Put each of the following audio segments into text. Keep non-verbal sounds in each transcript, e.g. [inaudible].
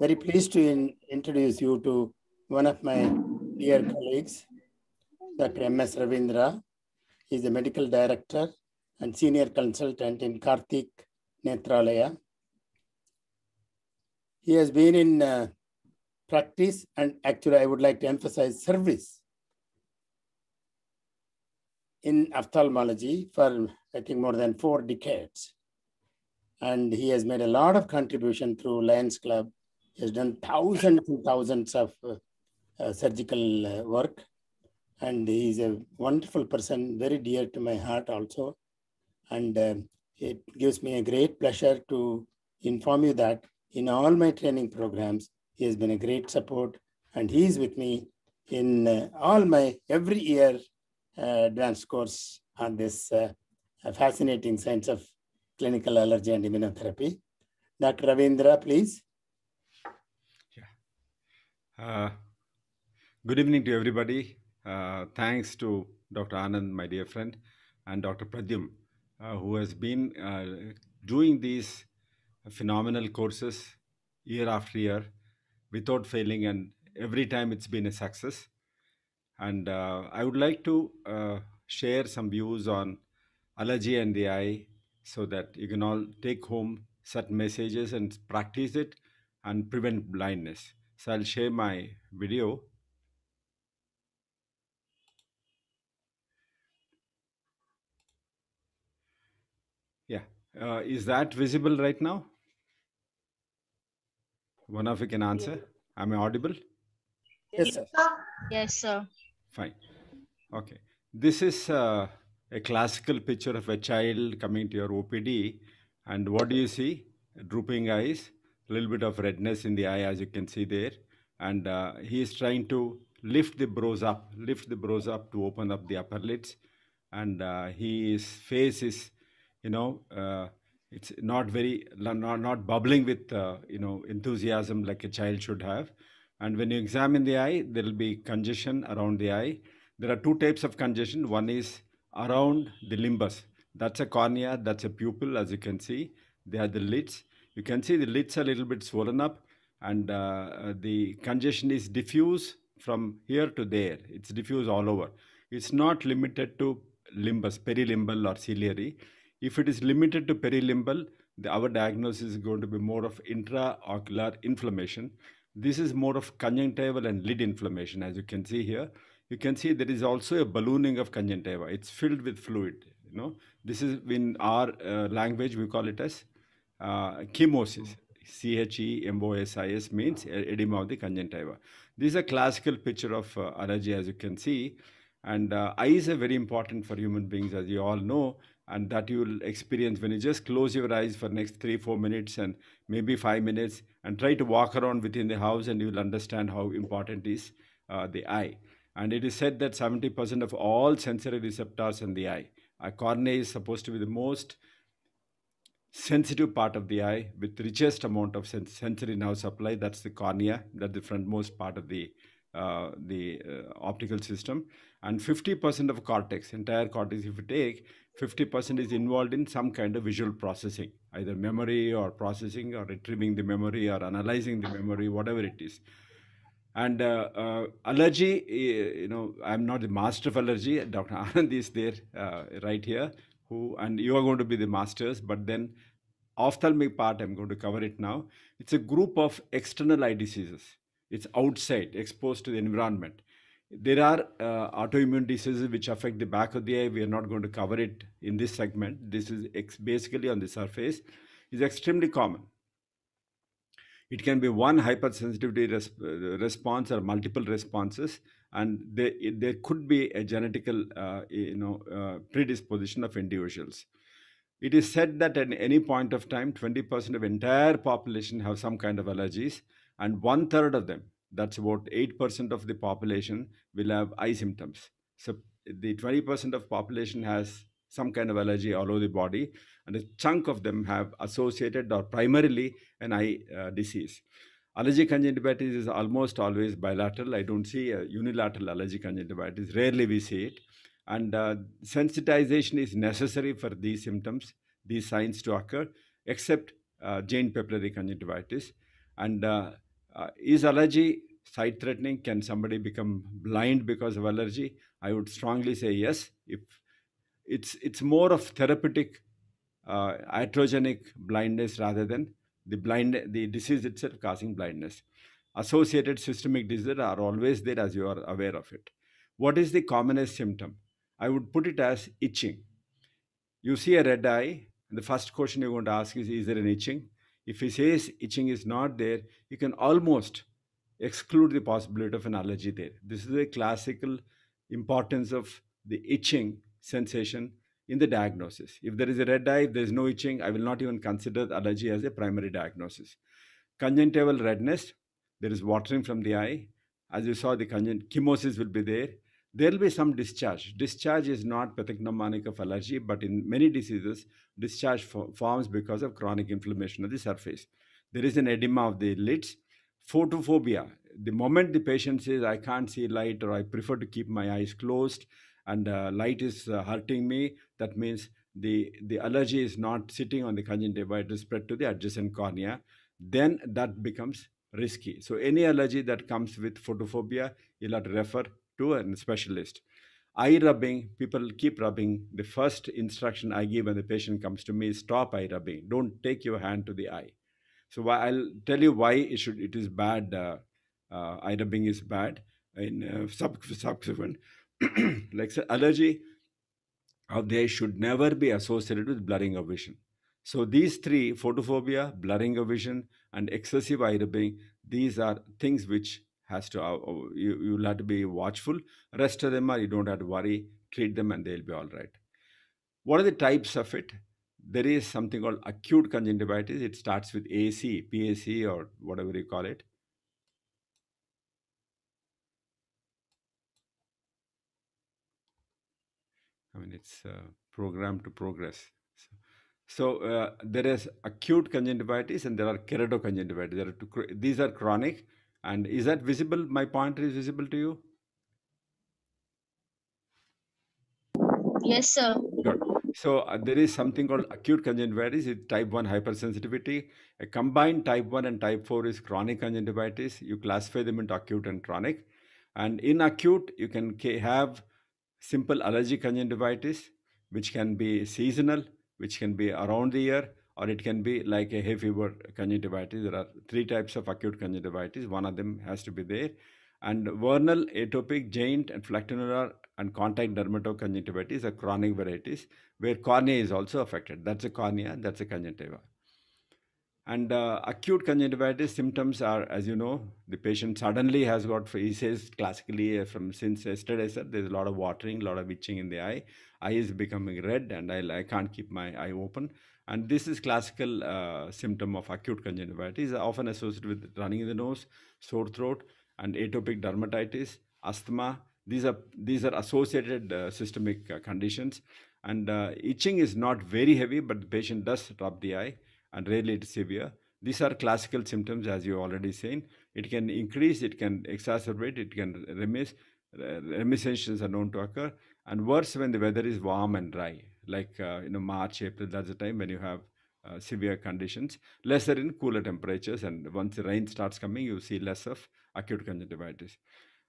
very pleased to in, introduce you to one of my dear colleagues, Dr. M.S. Ravindra. He's the medical director and senior consultant in Karthik Netralaya. He has been in uh, practice and actually I would like to emphasize service in ophthalmology for I think more than four decades. And he has made a lot of contribution through Lions Club he has done thousands and thousands of uh, uh surgical uh, work. And he is a wonderful person, very dear to my heart also. And um, it gives me a great pleasure to inform you that in all my training programs, he has been a great support and he is with me in uh, all my every year uh, course on this uh, fascinating science of clinical allergy and immunotherapy. Dr. Ravindra, please. Uh, good evening to everybody. Uh, thanks to Dr. Anand, my dear friend, and Dr. Pradyum, uh, who has been uh, doing these phenomenal courses year after year without failing, and every time it's been a success. And uh, I would like to share some views on allergy and the eye so that you can all take home certain messages and practice it and prevent blindness. So I'll share my video. Yeah, uh, is that visible right now? One of you can answer. Am I audible? Yes, sir. Yes, sir. Fine. Okay. This is uh, a classical picture of a child coming to your OPD. And what do you see? Drooping eyes, little bit of redness in the eye as you can see there and uh, he is trying to lift the brows up lift the brows up to open up the upper lids and uh, his face is you know uh, it's not very not, not bubbling with uh, you know enthusiasm like a child should have and when you examine the eye there will be congestion around the eye there are two types of congestion one is around the limbus that's a cornea that's a pupil as you can see they are the lids you can see the lids a little bit swollen up and uh, uh, the congestion is diffuse from here to there. It's diffuse all over. It's not limited to limbus, perilimbal or ciliary. If it is limited to perilimbal, the, our diagnosis is going to be more of intraocular inflammation. This is more of conjunctival and lid inflammation as you can see here. You can see there is also a ballooning of conjunctiva. It's filled with fluid. You know, this is in our uh, language we call it as uh, chemosis. C-H-E-M-O-S-I-S means edema of the conjunctiva. This is a classical picture of uh, allergy as you can see. And uh, eyes are very important for human beings as you all know and that you'll experience when you just close your eyes for next three four minutes and maybe five minutes and try to walk around within the house and you'll understand how important is uh, the eye and it is said that 70% of all sensory receptors in the eye a cornea is supposed to be the most sensitive part of the eye with richest amount of sen sensory nerve supply. That's the cornea, that's the frontmost part of the uh, the uh, optical system and 50% of cortex entire cortex if you take 50% is involved in some kind of visual processing either memory or processing or retrieving the memory or analyzing the memory whatever it is and uh, uh allergy eh, you know i'm not the master of allergy dr anand is there uh, right here who and you are going to be the masters but then ophthalmic part i'm going to cover it now it's a group of external eye diseases it's outside exposed to the environment there are uh, autoimmune diseases which affect the back of the eye we are not going to cover it in this segment this is basically on the surface is extremely common it can be one hypersensitivity response or multiple responses and there, there could be a genetical uh, you know uh, predisposition of individuals it is said that at any point of time 20% of entire population have some kind of allergies and one third of them that's about 8% of the population will have eye symptoms so the 20% of population has some kind of allergy all over the body and a chunk of them have associated or primarily an eye uh, disease Allergic conjunctivitis is almost always bilateral. I don't see unilateral allergic conjunctivitis. Rarely we see it. And uh, sensitization is necessary for these symptoms, these signs to occur, except uh, Jane papillary conjunctivitis. And uh, uh is allergy sight threatening? Can somebody become blind because of allergy? I would strongly say yes. If it's, it's more of therapeutic iatrogenic uh, blindness rather than the blind the disease itself causing blindness associated systemic diseases are always there as you are aware of it what is the commonest symptom i would put it as itching you see a red eye the first question you're going to ask is is there an itching if he says itching is not there you can almost exclude the possibility of an allergy there this is a classical importance of the itching sensation in the diagnosis. If there is a red eye, if there is no itching, I will not even consider allergy as a primary diagnosis. Conjunctival redness, there is watering from the eye. As you saw, the conjunct chemosis will be there. There will be some discharge. Discharge is not pathognomonic of allergy, but in many diseases, discharge for, forms because of chronic inflammation of the surface. There is an edema of the lids. Photophobia. The moment the patient says, I can't see light or I prefer to keep my eyes closed, and uh, light is uh, hurting me that means the, the allergy is not sitting on the conjunctiva, it is spread to the adjacent cornea. Then that becomes risky. So any allergy that comes with photophobia, you'll have to refer to a specialist. Eye rubbing, people keep rubbing. The first instruction I give when the patient comes to me is stop eye rubbing. Don't take your hand to the eye. So I'll tell you why it should it is bad. Uh, uh, eye rubbing is bad in uh, sub subsequent. [clears throat] like allergy, they should never be associated with blurring of vision. So these three, photophobia, blurring of vision, and excessive eye rubbing, these are things which has to uh, uh, you, you'll have to be watchful. Rest of them are you don't have to worry. Treat them and they'll be all right. What are the types of it? There is something called acute conjunctivitis. It starts with AC, PAC, or whatever you call it. I mean, it's uh, programmed to progress. So, so uh, there is acute conjunctivitis and there are keratoconjunctivitis. There are two, these are chronic. And is that visible? My pointer is visible to you? Yes, sir. Good. So uh, there is something called acute conjunctivitis. It's type 1 hypersensitivity. A combined type 1 and type 4 is chronic conjunctivitis. You classify them into acute and chronic. And in acute, you can have simple allergic conjunctivitis, which can be seasonal, which can be around the year, or it can be like a hay fever conjunctivitis. There are three types of acute conjunctivitis. One of them has to be there. And vernal, atopic, giant, and flatular and contact dermatoconjunctivitis are chronic varieties where cornea is also affected. That's a cornea, that's a conjunctiva. And uh, acute conjunctivitis symptoms are, as you know, the patient suddenly has got, he says classically uh, from since yesterday, sir, there's a lot of watering, a lot of itching in the eye. Eye is becoming red and I, I can't keep my eye open. And this is classical uh, symptom of acute conjunctivitis, often associated with running in the nose, sore throat, and atopic dermatitis, asthma. These are, these are associated uh, systemic uh, conditions. And uh, itching is not very heavy, but the patient does rub the eye and rarely it's severe. These are classical symptoms, as you already seen. It can increase, it can exacerbate, it can remiss. Remissions are known to occur, and worse when the weather is warm and dry, like uh, you know March, April. That's the time when you have uh, severe conditions. Lesser in cooler temperatures, and once the rain starts coming, you see less of acute conjunctivitis.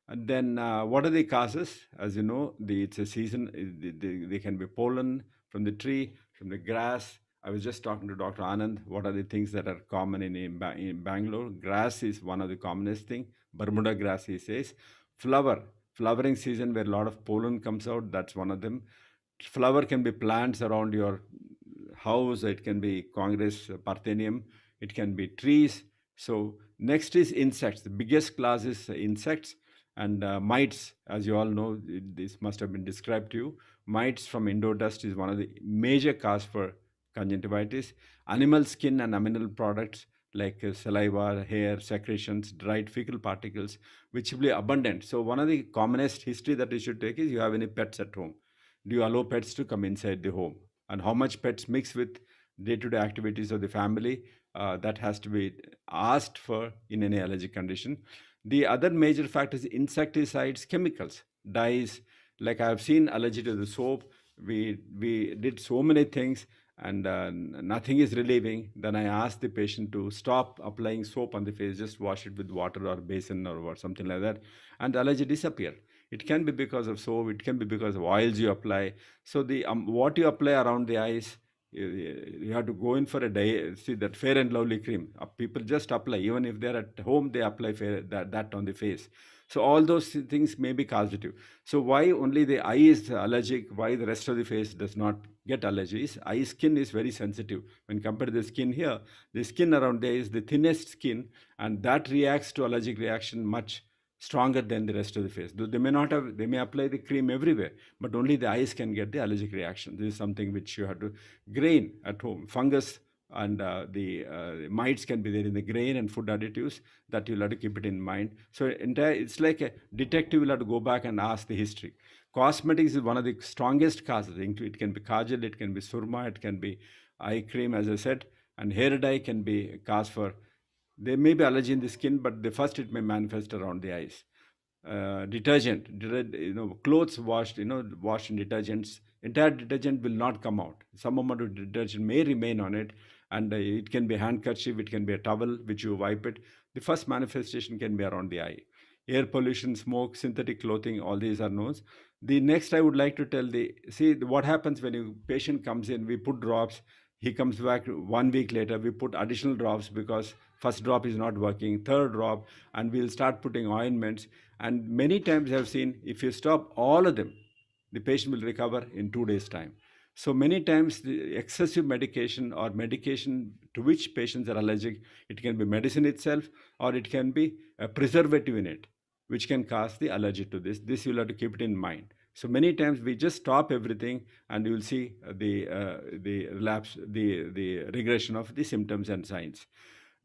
And then, uh, what are the causes? As you know, the, it's a season. They, they, they can be pollen from the tree, from the grass, I was just talking to Dr. Anand. What are the things that are common in, in, in Bangalore? Grass is one of the commonest thing. Bermuda grass, he says. Flower, flowering season where a lot of pollen comes out. That's one of them. Flower can be plants around your house. It can be Congress uh, Parthenium. It can be trees. So next is insects. The biggest class is insects and uh, mites. As you all know, this must have been described to you. Mites from indoor dust is one of the major cause for conjunctivitis, animal skin and animal products like uh, saliva, hair, secretions, dried fecal particles, which will be abundant. So one of the commonest history that you should take is you have any pets at home. Do you allow pets to come inside the home? And how much pets mix with day-to-day -day activities of the family? Uh, that has to be asked for in any allergic condition. The other major factor is insecticides, chemicals, dyes. Like I have seen allergy to the soap. We, we did so many things and uh, nothing is relieving, then I ask the patient to stop applying soap on the face, just wash it with water or basin or or something like that, and the allergy disappear. It can be because of soap, it can be because of oils you apply. So the um, what you apply around the eyes, you, you have to go in for a day. See that fair and lovely cream. Uh, people just apply, even if they're at home, they apply fair, that, that on the face. So all those things may be causative. So why only the eye is allergic, why the rest of the face does not get allergies? Eye skin is very sensitive. When compared to the skin here, the skin around there is the thinnest skin and that reacts to allergic reaction much stronger than the rest of the face. Though they may not have, they may apply the cream everywhere, but only the eyes can get the allergic reaction. This is something which you have to grain at home. Fungus and uh, the, uh, mites can be there in the grain and food additives that you'll have to keep it in mind so entire it's like a detective will have to go back and ask the history cosmetics is one of the strongest causes it can be kajal it can be surma it can be eye cream as i said and hair dye can be a cause for there may be allergy in the skin but the first it may manifest around the eyes uh, detergent you know clothes washed you know washed in detergents entire detergent will not come out some amount of detergent may remain on it and uh, it can be handkerchief it can be a towel which you wipe it the first manifestation can be around the eye air pollution smoke synthetic clothing all these are known the next i would like to tell the see what happens when a patient comes in we put drops he comes back one week later we put additional drops because first drop is not working third drop and we'll start putting ointments and many times i've seen if you stop all of them the patient will recover in two days time so many times the excessive medication or medication to which patients are allergic, it can be medicine itself or it can be a preservative in it, which can cause the allergy to this. This you'll have to keep it in mind. So many times we just stop everything and you'll see the, uh, the relapse, the, the regression of the symptoms and signs.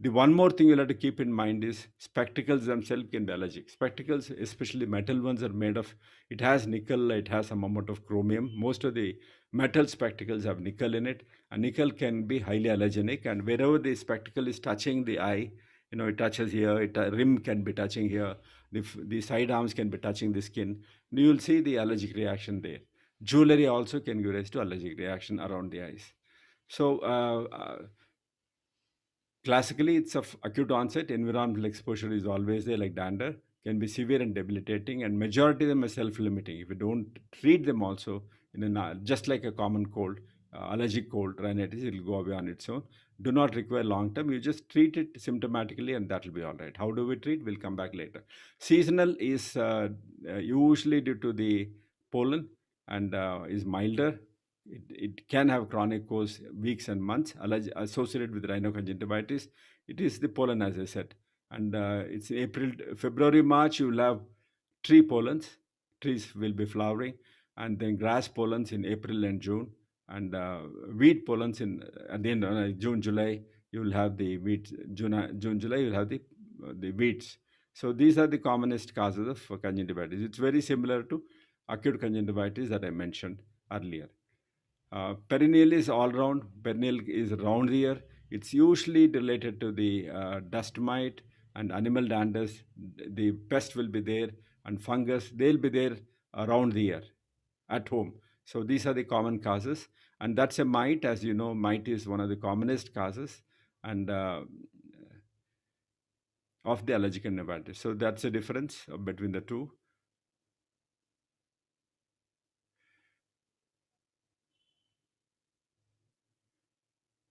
The one more thing you'll have to keep in mind is spectacles themselves can be allergic. Spectacles, especially metal ones, are made of, it has nickel, it has some amount of chromium. Most of the metal spectacles have nickel in it. And nickel can be highly allergenic. And wherever the spectacle is touching the eye, you know, it touches here, it, uh, rim can be touching here, the, the side arms can be touching the skin. You will see the allergic reaction there. Jewelry also can give rise to allergic reaction around the eyes. So, uh, uh, Classically, it's of acute onset. Environmental exposure is always there, like dander, can be severe and debilitating, and majority of them are self-limiting. If you don't treat them also, in just like a common cold, uh, allergic cold, rhinitis, it will go away on its own. Do not require long term. You just treat it symptomatically and that will be all right. How do we treat? We'll come back later. Seasonal is uh, uh usually due to the pollen and uh, is milder it, it can have chronic course weeks and months associated with rhinoconjunctivitis. It is the pollen, as I said. And uh, it's April, February, March, you will have tree pollens. Trees will be flowering. And then grass pollens in April and June. And uh, wheat pollens in at the end of uh, June, July, you will have the wheat. June, uh, June July, you will have the, uh, the wheats. So these are the commonest causes of conjunctivitis. It's very similar to acute conjunctivitis that I mentioned earlier. Uh, perineal is all round. Perineal is round ear. It's usually related to the uh, dust mite and animal danders. The pest will be there and fungus. They'll be there around the ear at home. So these are the common causes. And that's a mite. As you know, mite is one of the commonest causes and uh, of the allergic nephritis. So that's the difference between the two.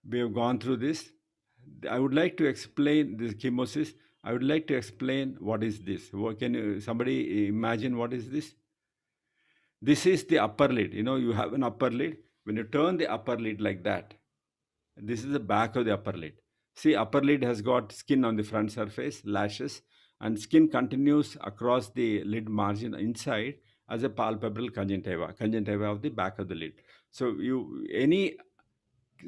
we have gone through this. I would like to explain this chemosis. I would like to explain what is this. Can you, somebody imagine what is this? This is the upper lid. You know, you have an upper lid. When you turn the upper lid like that, this is the back of the upper lid. See, upper lid has got skin on the front surface, lashes, and skin continues across the lid margin inside as a palpebral conjunctiva, conjunctiva of the back of the lid. So you any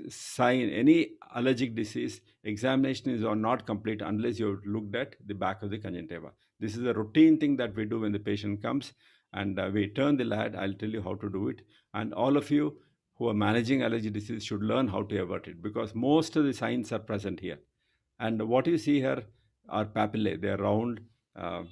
sign, any allergic disease, examination is or not complete unless you have looked at the back of the conjunctiva. This is a routine thing that we do when the patient comes and uh, we turn the lad. I'll tell you how to do it. And all of you who are managing allergy disease should learn how to avert it because most of the signs are present here. And what you see here are papillae. They are round, uh,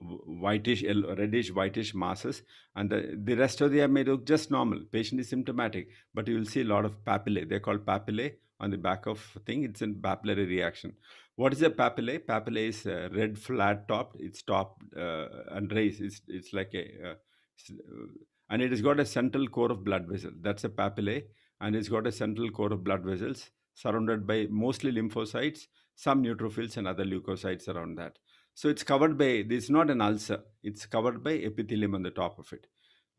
whitish, reddish, whitish masses, and the, the rest of the eye may look just normal. Patient is symptomatic, but you will see a lot of papillae. They're called papillae on the back of thing. It's a papillary reaction. What is a papillae? Papillae is a red, flat topped. It's topped uh, and raised. It's it's like a, uh, uh and it has got a central core of blood vessel. That's a papillae, and it's got a central core of blood vessels surrounded by mostly lymphocytes, some neutrophils, and other leukocytes around that so it's covered by, this is not an ulcer, it's covered by epithelium on the top of it.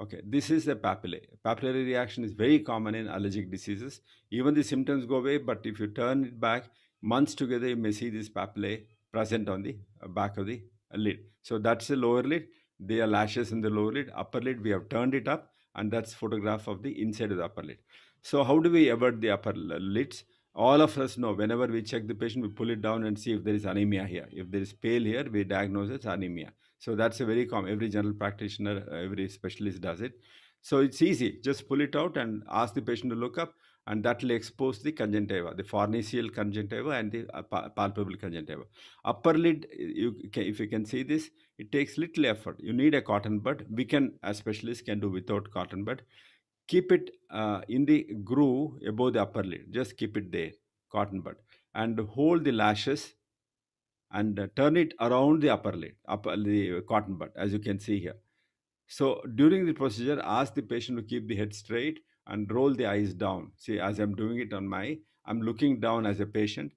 Okay, this is a papillae. Papillary reaction is very common in allergic diseases. Even the symptoms go away, but if you turn it back, months together, you may see this papillae present on the uh, back of the lid. So that's the lower lid. There are lashes in the lower lid. Upper lid, we have turned it up, and that's photograph of the inside of the upper lid. So how do we avert the upper lids? all of us know whenever we check the patient we pull it down and see if there is anemia here if there is pale here we diagnose it's anemia so that's a very common every general practitioner uh, every specialist does it so it's easy just pull it out and ask the patient to look up and that will expose the conjunctiva the fornicial conjunctiva and the uh, palpable conjunctiva upper lid you, if you can see this it takes little effort you need a cotton bud we can as specialists can do without cotton bud keep it uh, in the groove above the upper lid just keep it there cotton bud and hold the lashes and uh, turn it around the upper lid upper uh, the cotton bud as you can see here so during the procedure ask the patient to keep the head straight and roll the eyes down see as i'm doing it on my i'm looking down as a patient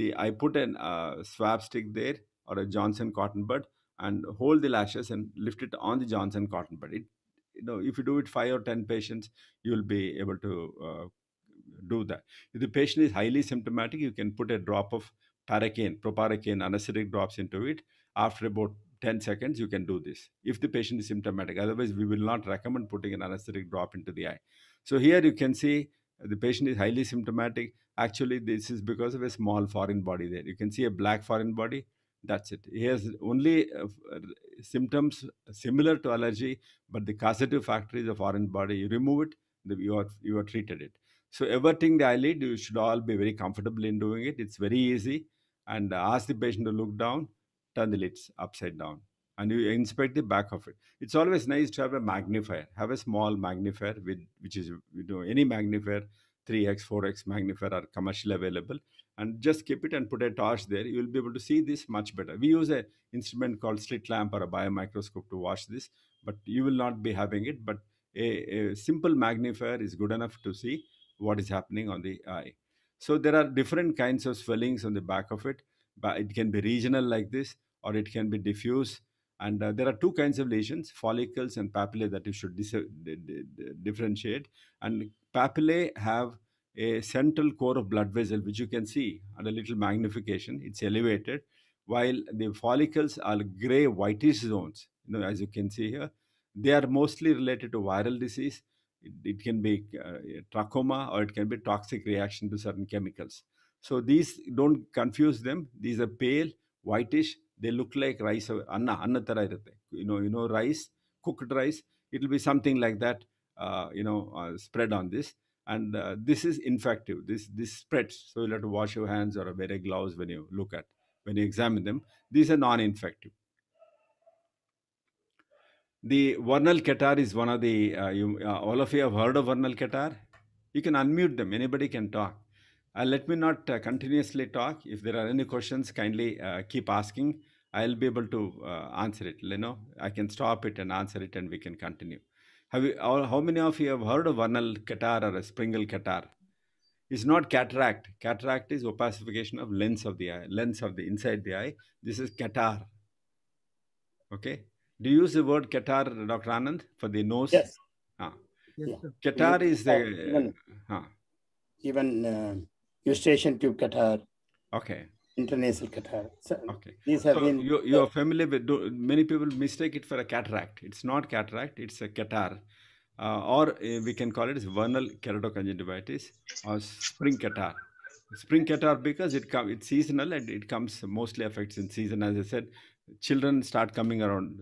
the i put a uh, swab stick there or a johnson cotton bud and hold the lashes and lift it on the johnson cotton bud it you know if you do it five or ten patients you will be able to uh, do that if the patient is highly symptomatic you can put a drop of paracaine proparacaine anesthetic drops into it after about 10 seconds you can do this if the patient is symptomatic otherwise we will not recommend putting an anesthetic drop into the eye so here you can see the patient is highly symptomatic actually this is because of a small foreign body there you can see a black foreign body that's it. He has only uh, uh, symptoms similar to allergy, but the causative factor is a foreign body. You remove it, you are, you are treated it. So averting the eyelid, you should all be very comfortable in doing it. It's very easy. And ask the patient to look down, turn the lids upside down, and you inspect the back of it. It's always nice to have a magnifier. Have a small magnifier with which is you know any magnifier, 3x, 4x magnifier are commercially available and just keep it and put a torch there. You will be able to see this much better. We use a instrument called slit lamp or a biomicroscope to watch this, but you will not be having it. But a, a simple magnifier is good enough to see what is happening on the eye. So there are different kinds of swellings on the back of it. But it can be regional like this, or it can be diffuse. And uh, there are two kinds of lesions, follicles and papillae that you should differentiate. And papillae have a central core of blood vessel, which you can see at a little magnification. It's elevated, while the follicles are gray whitish zones. You know, as you can see here, they are mostly related to viral disease. It, it can be uh, trachoma or it can be toxic reaction to certain chemicals. So these don't confuse them. These are pale, whitish. They look like rice. Uh, anna, anna You know, you know, rice, cooked rice. It'll be something like that. Uh, you know, uh, spread on this and uh, this is infective this this spreads so you'll have to wash your hands or wear a gloves when you look at when you examine them these are non-infective the vernal catar is one of the uh, you, uh, all of you have heard of vernal catar you can unmute them anybody can talk uh, let me not uh, continuously talk if there are any questions kindly uh, keep asking i'll be able to answer it you know i can stop it and answer it and we can continue have you, how many of you have heard of vernal catar or a springal catar? It's not cataract. Cataract is opacification of lens of the eye, lens of the inside the eye. This is catar. Okay. Do you use the word catar, Dr. Anand, for the nose? Yes. Ah. yes catar is the. Uh, even, huh. Ah. even uh, eustachian tube catar. Okay international cataract. So okay. These have so been. You, you are familiar with. Do, many people mistake it for a cataract. It's not cataract. It's a catar, uh, or uh, we can call it as vernal keratoconjunctivitis or spring catar. Spring catar because it come it's seasonal and it comes mostly affects in season. As I said, children start coming around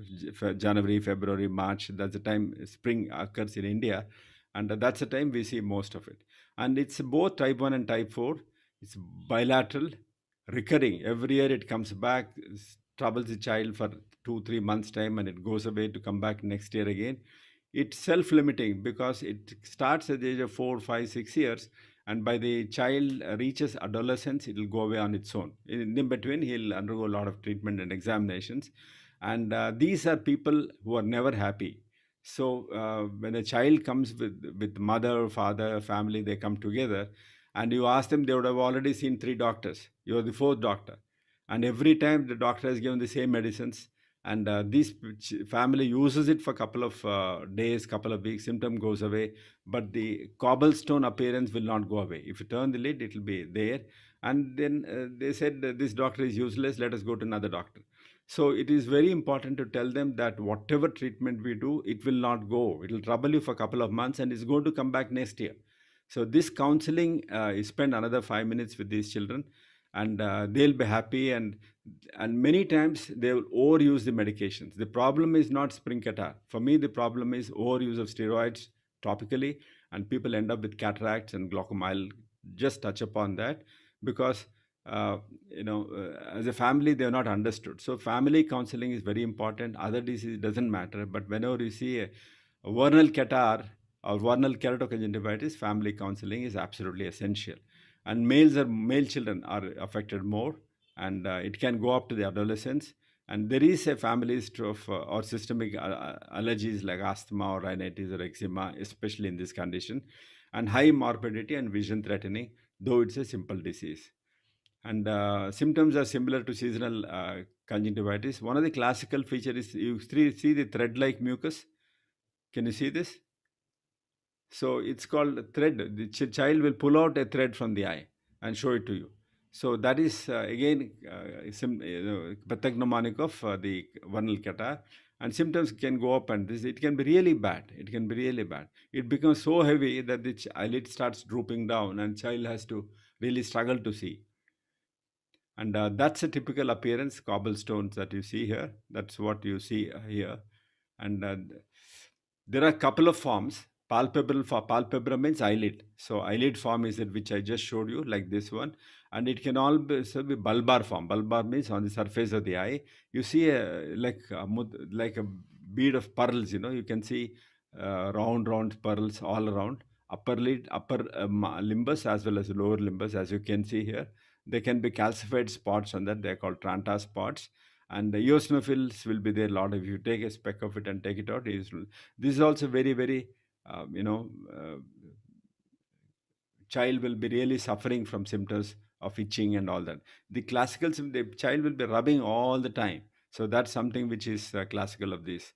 January, February, March. That's the time spring occurs in India, and that's the time we see most of it. And it's both type one and type four. It's bilateral recurring every year it comes back troubles the child for two three months time and it goes away to come back next year again it's self-limiting because it starts at the age of four five six years and by the child reaches adolescence it will go away on its own in, in between he'll undergo a lot of treatment and examinations and uh, these are people who are never happy so uh, when a child comes with with mother father family they come together and you ask them, they would have already seen three doctors. You are the fourth doctor. And every time the doctor has given the same medicines, and uh, this family uses it for a couple of uh, days, couple of weeks, symptom goes away, but the cobblestone appearance will not go away. If you turn the lid, it will be there. And then uh, they said, this doctor is useless, let us go to another doctor. So it is very important to tell them that whatever treatment we do, it will not go. It will trouble you for a couple of months and it's going to come back next year. So this counseling uh, spend another five minutes with these children, and uh, they'll be happy. And and many times they will overuse the medications. The problem is not spring catar. For me, the problem is overuse of steroids topically, and people end up with cataracts and glaucoma. I'll just touch upon that because uh, you know, uh, as a family, they're not understood. So, family counseling is very important. Other disease doesn't matter. But whenever you see a, vernal catar or vernal keratoconjunctivitis, family counseling is absolutely essential. And males are male children are affected more, and uh, it can go up to the adolescence. And there is a family history of uh, or systemic uh, uh, allergies like asthma or rhinitis or eczema, especially in this condition, and high morbidity and vision threatening, though it's a simple disease. And uh, symptoms are similar to seasonal uh, conjunctivitis. One of the classical features is you see the thread-like mucus. Can you see this? So it's called a thread. The ch child will pull out a thread from the eye and show it to you. So that is uh, again uh, sim, of uh, the vernal catar and symptoms can go up and this it can be really bad it can be really bad it becomes so heavy that the eyelid starts drooping down and child has to really struggle to see and uh, that's a typical appearance cobblestones that you see here that's what you see uh, here and uh, there are a couple of forms palpebral for palpebra means eyelid so eyelid form is it which i just showed you like this one and it can all be bulbar form bulbar means on the surface of the eye you see a, like a, like a bead of pearls you know you can see uh, round round pearls all around upper lid upper um, limbus as well as lower limbus as you can see here they can be calcified spots on that they're called tranta spots and the eosinophils will be there a lot if you take a speck of it and take it out this is also very very um, you know, uh, child will be really suffering from symptoms of itching and all that. The classical symptom, the child will be rubbing all the time. So that's something which is uh, classical of this.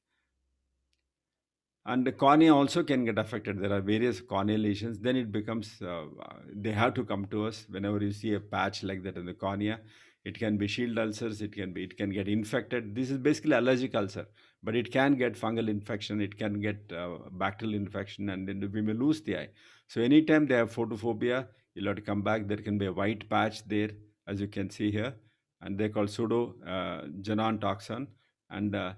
And the cornea also can get affected. There are various corneal lesions. Then it becomes, uh, they have to come to us. Whenever you see a patch like that in the cornea, it can be shield ulcers, it can be, it can get infected. This is basically allergic ulcer but it can get fungal infection it can get uh, bacterial infection and then we may lose the eye so anytime they have photophobia you'll have to come back there can be a white patch there as you can see here and they call pseudo uh, genon toxin and uh,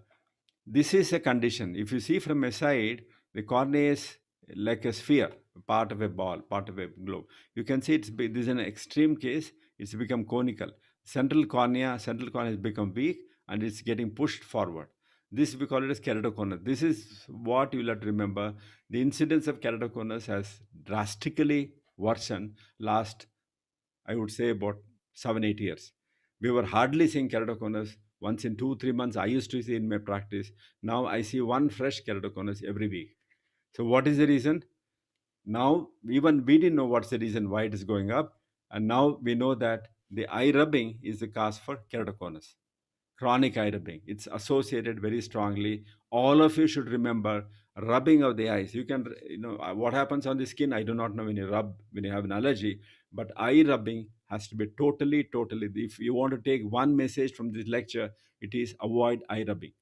this is a condition if you see from a side the cornea is like a sphere part of a ball part of a globe you can see it's this is an extreme case it's become conical central cornea central cornea has become weak and it's getting pushed forward this we call it as keratoconus. This is what you will have to remember. The incidence of keratoconus has drastically worsened last, I would say, about seven, eight years. We were hardly seeing keratoconus once in two, three months. I used to see in my practice. Now I see one fresh keratoconus every week. So, what is the reason? Now, even we didn't know what's the reason why it is going up. And now we know that the eye rubbing is the cause for keratoconus chronic eye It's associated very strongly. All of you should remember rubbing of the eyes. You can, you know, uh, what happens on the skin, I do not know when you rub, when you have an allergy, but eye rubbing has to be totally, totally. If you want to take one message from this lecture, it is avoid eye rubbing.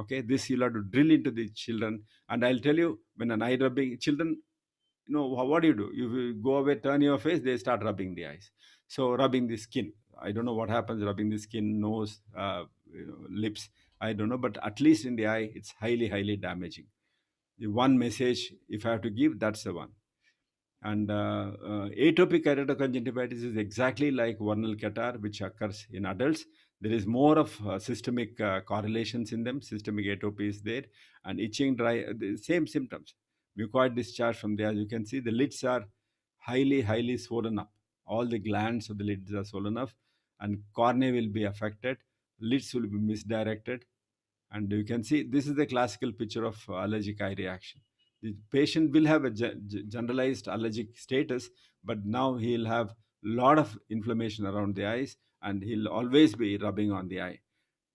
Okay, this you'll have to drill into the children. And I'll tell you, when an eye rubbing, children, you know, what do you do? You go away, turn your face, they start rubbing the eyes. So, rubbing the skin I don't know what happens rubbing the skin, nose, uh, you know, lips. I don't know, but at least in the eye, it's highly, highly damaging. The one message, if I have to give, that's the one. And uh, uh, atopic keratoconjunctivitis is exactly like vernal catarrh, which occurs in adults. There is more of uh, systemic uh, correlations in them. Systemic atopy is there, and itching, dry, uh, the same symptoms. Mucoid discharge from there. As you can see, the lids are highly, highly swollen up. All the glands of the lids are swollen up and cornea will be affected, lids will be misdirected. And you can see this is the classical picture of allergic eye reaction. The patient will have a generalized allergic status, but now he'll have lot of inflammation around the eyes and he'll always be rubbing on the eye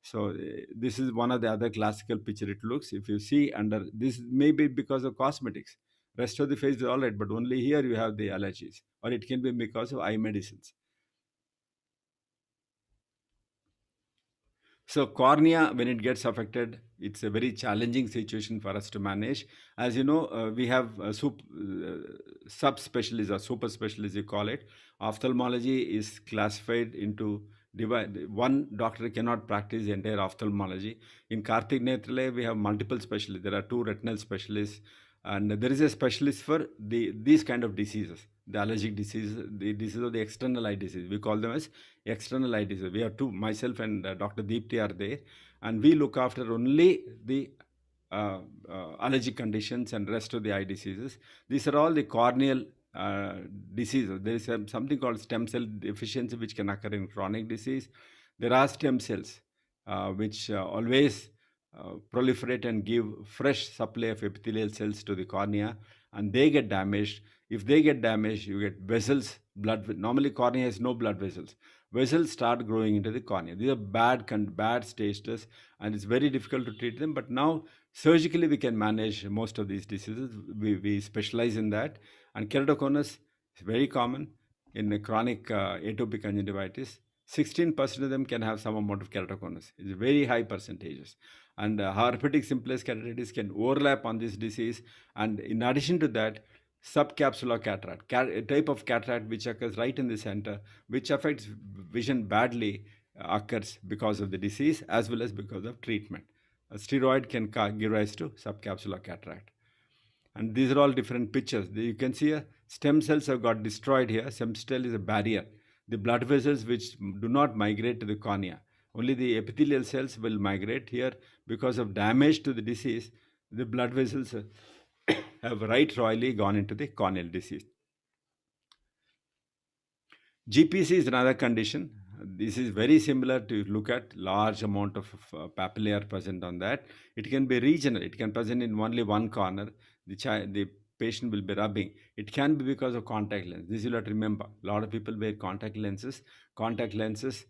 so eh, this is one of the other classical picture it looks if you see under this may be because of cosmetics rest of the face is all right but only here you have the allergies or it can be because of eye medicines So cornea, when it gets affected, it's a very challenging situation for us to manage. As you know, uh, we have a sup, uh, subspecialists or super specialists, you call it. Ophthalmology is classified into divide. One doctor cannot practice the entire ophthalmology. In Karthik Netrale, we have multiple specialists. There are two retinal specialists, and there is a specialist for the these kind of diseases, the allergic disease, the disease of the external eye disease. We call them as external diseases. We have two, myself and uh, Dr. Deepti are there, and we look after only the uh, uh, allergic conditions and rest of the eye diseases. These are all the corneal uh, diseases. There is a, something called stem cell deficiency which can occur in chronic disease. There are stem cells uh, which uh, always proliferate and give fresh supply of epithelial cells to the cornea, and they get damaged. If they get damaged, you get vessels blood normally cornea has no blood vessels vessels start growing into the cornea. These are bad, bad stages, and it's very difficult to treat them. But now, surgically, we can manage most of these diseases. We, we specialize in that. And keratoconus is very common in chronic uh, atopic conjunctivitis. 16% of them can have some amount of keratoconus. It's very high percentages. And uh, herpetic simplex keratitis can overlap on this disease. And in addition to that, subcapsular cataract, a type of cataract which occurs right in the center, which affects vision badly, uh, occurs because of the disease as well as because of treatment. A steroid can give rise to subcapsular cataract. And these are all different pictures. You can see a stem cells have got destroyed here. Stem cell is a barrier. The blood vessels which do not migrate to the cornea. Only the epithelial cells will migrate here because of damage to the disease. The blood vessels uh, have right royally gone into the corneal disease. GPC is another condition. This is very similar to look at large amount of uh, papillae present on that. It can be regional. It can present in only one corner. The, the patient will be rubbing. It can be because of contact lens. This you have to remember. A lot of people wear contact lenses. Contact lenses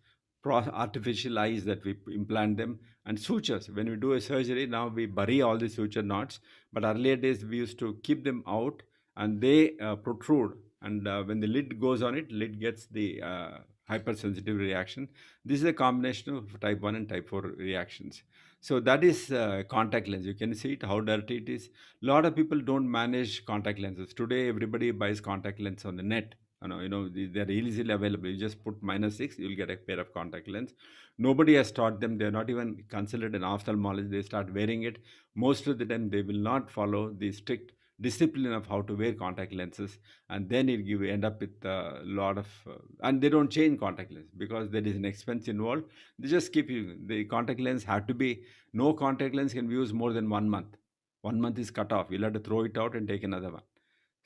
artificial eyes that we implant them and sutures when we do a surgery now we bury all the suture knots but earlier days we used to keep them out and they uh, protrude and uh, when the lid goes on it lid gets the uh, hypersensitive reaction this is a combination of type 1 and type 4 reactions so that is uh, contact lens you can see it how dirty it is a lot of people don't manage contact lenses today everybody buys contact lens on the net you know, you know they're easily available you just put minus six you'll get a pair of contact lens nobody has taught them they're not even considered an ophthalmologist they start wearing it most of the time they will not follow the strict discipline of how to wear contact lenses and then it you end up with a lot of uh, and they don't change contact lens because there is an expense involved they just keep you the contact lens have to be no contact lens can be used more than one month one month is cut off you'll have to throw it out and take another one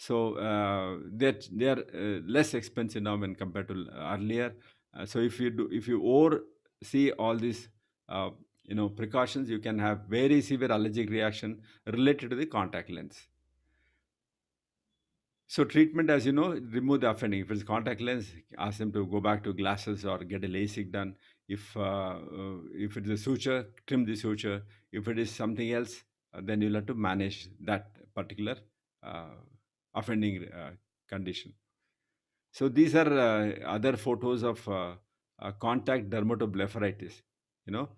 so uh, that they are uh, less expensive now when compared to uh, earlier. Uh, so if you do, if you oversee all these, uh, you know, precautions, you can have very severe allergic reaction related to the contact lens. So treatment, as you know, remove the offending. If it's contact lens, ask them to go back to glasses or get a LASIK done. If uh, uh, if it's a suture, trim the suture. If it is something else, uh, then you'll have to manage that particular uh, offending uh, condition. So these are uh, other photos of uh, contact dermatoblepharitis. You know,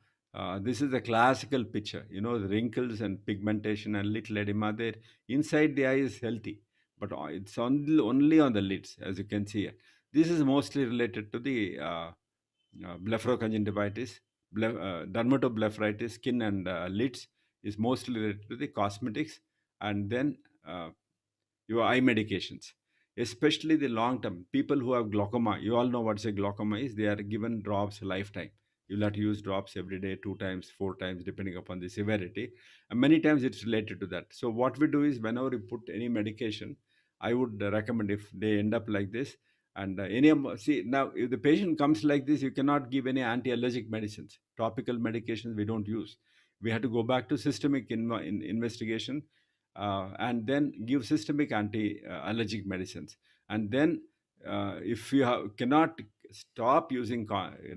this is a classical picture. You know, wrinkles and pigmentation and little edema there. Inside the eye is healthy, but it's on, only on the lids, as you can see This is mostly related to the uh, uh, blepharoconjunctivitis, uh, dermatoblepharitis, skin and uh, lids is mostly related to the cosmetics and then your eye medications especially the long term people who have glaucoma you all know what a glaucoma is they are given drops lifetime you'll have to use drops every day two times four times depending upon the severity and many times it's related to that so what we do is whenever we put any medication i would recommend if they end up like this and uh, any see now if the patient comes like this you cannot give any anti-allergic medicines topical medications we don't use we have to go back to systemic in, in investigation uh, and then give systemic anti-allergic uh, medicines. And then uh, if you have, cannot stop using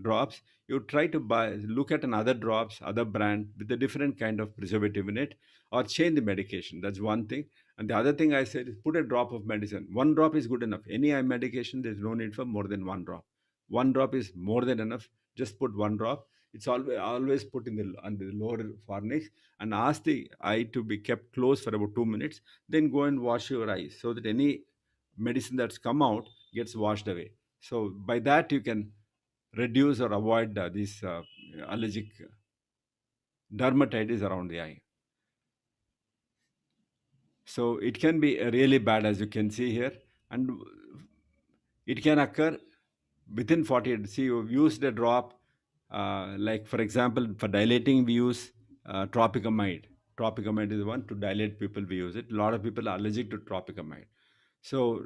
drops, you try to buy, look at another drops, other brand with a different kind of preservative in it, or change the medication. That's one thing. And the other thing I said is put a drop of medicine. One drop is good enough. Any eye medication, there's no need for more than one drop. One drop is more than enough. Just put one drop it's always always put in the under the lower fornix and ask the eye to be kept closed for about two minutes then go and wash your eyes so that any medicine that's come out gets washed away so by that you can reduce or avoid uh, this uh, allergic dermatitis around the eye so it can be really bad as you can see here and it can occur within 48 see you've used a drop uh, like for example, for dilating, we use uh, tropicamide. Tropicamide is one to dilate people. We use it. A lot of people are allergic to tropicamide. So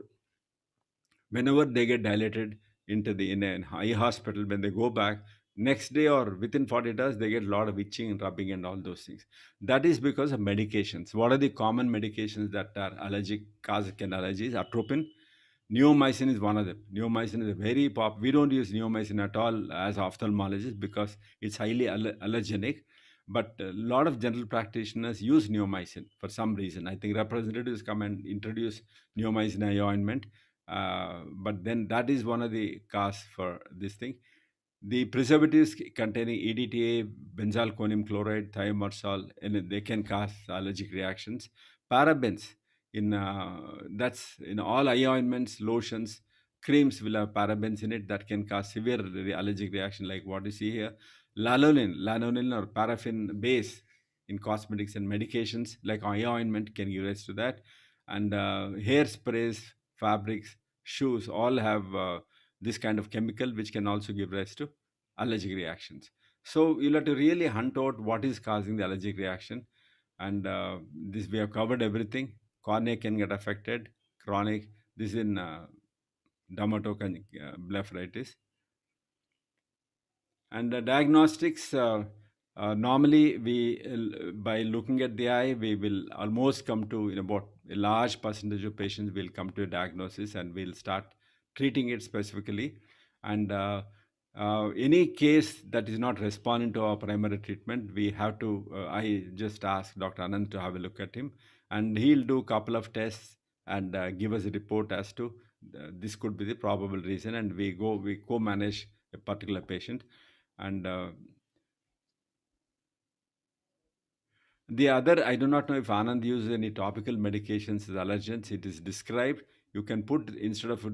whenever they get dilated into the in an eye hospital, when they go back, next day or within 48 hours, they get a lot of itching and rubbing and all those things. That is because of medications. What are the common medications that are allergic cause can allergies? Atropine, Neomycin is one of them. Neomycin is a very pop. We don't use neomycin at all as ophthalmologists because it's highly aller allergenic. But a lot of general practitioners use neomycin for some reason. I think representatives come and introduce neomycin ointment. Uh, but then that is one of the causes for this thing. The preservatives containing EDTA, benzalkonium chloride, thiomersal, and they can cause allergic reactions. Parabens, in uh, that's in all eye ointments lotions creams will have parabens in it that can cause severe re- allergic reaction like what you see here lanolin lanolin or paraffin base in cosmetics and medications like eye ointment can give rise to that and uh, hairsprays fabrics shoes all have uh, this kind of chemical which can also give rise to allergic reactions so you'll have to really hunt out what is causing the allergic reaction and uh, this we have covered everything cornea can get affected chronic this in uh, dermatoblepharitis uh, and the diagnostics uh, uh, normally we by looking at the eye we will almost come to in about a large percentage of patients will come to a diagnosis and we'll start treating it specifically and uh, uh, any case that is not responding to our primary treatment we have to i just ask dr anand to have a look at him and he'll do a couple of tests and uh, give us a report as to uh, this could be the probable reason and we go we co-manage a particular patient and uh, the other i do not know if anand uses any topical medications as allergens it is described you can put instead of uh,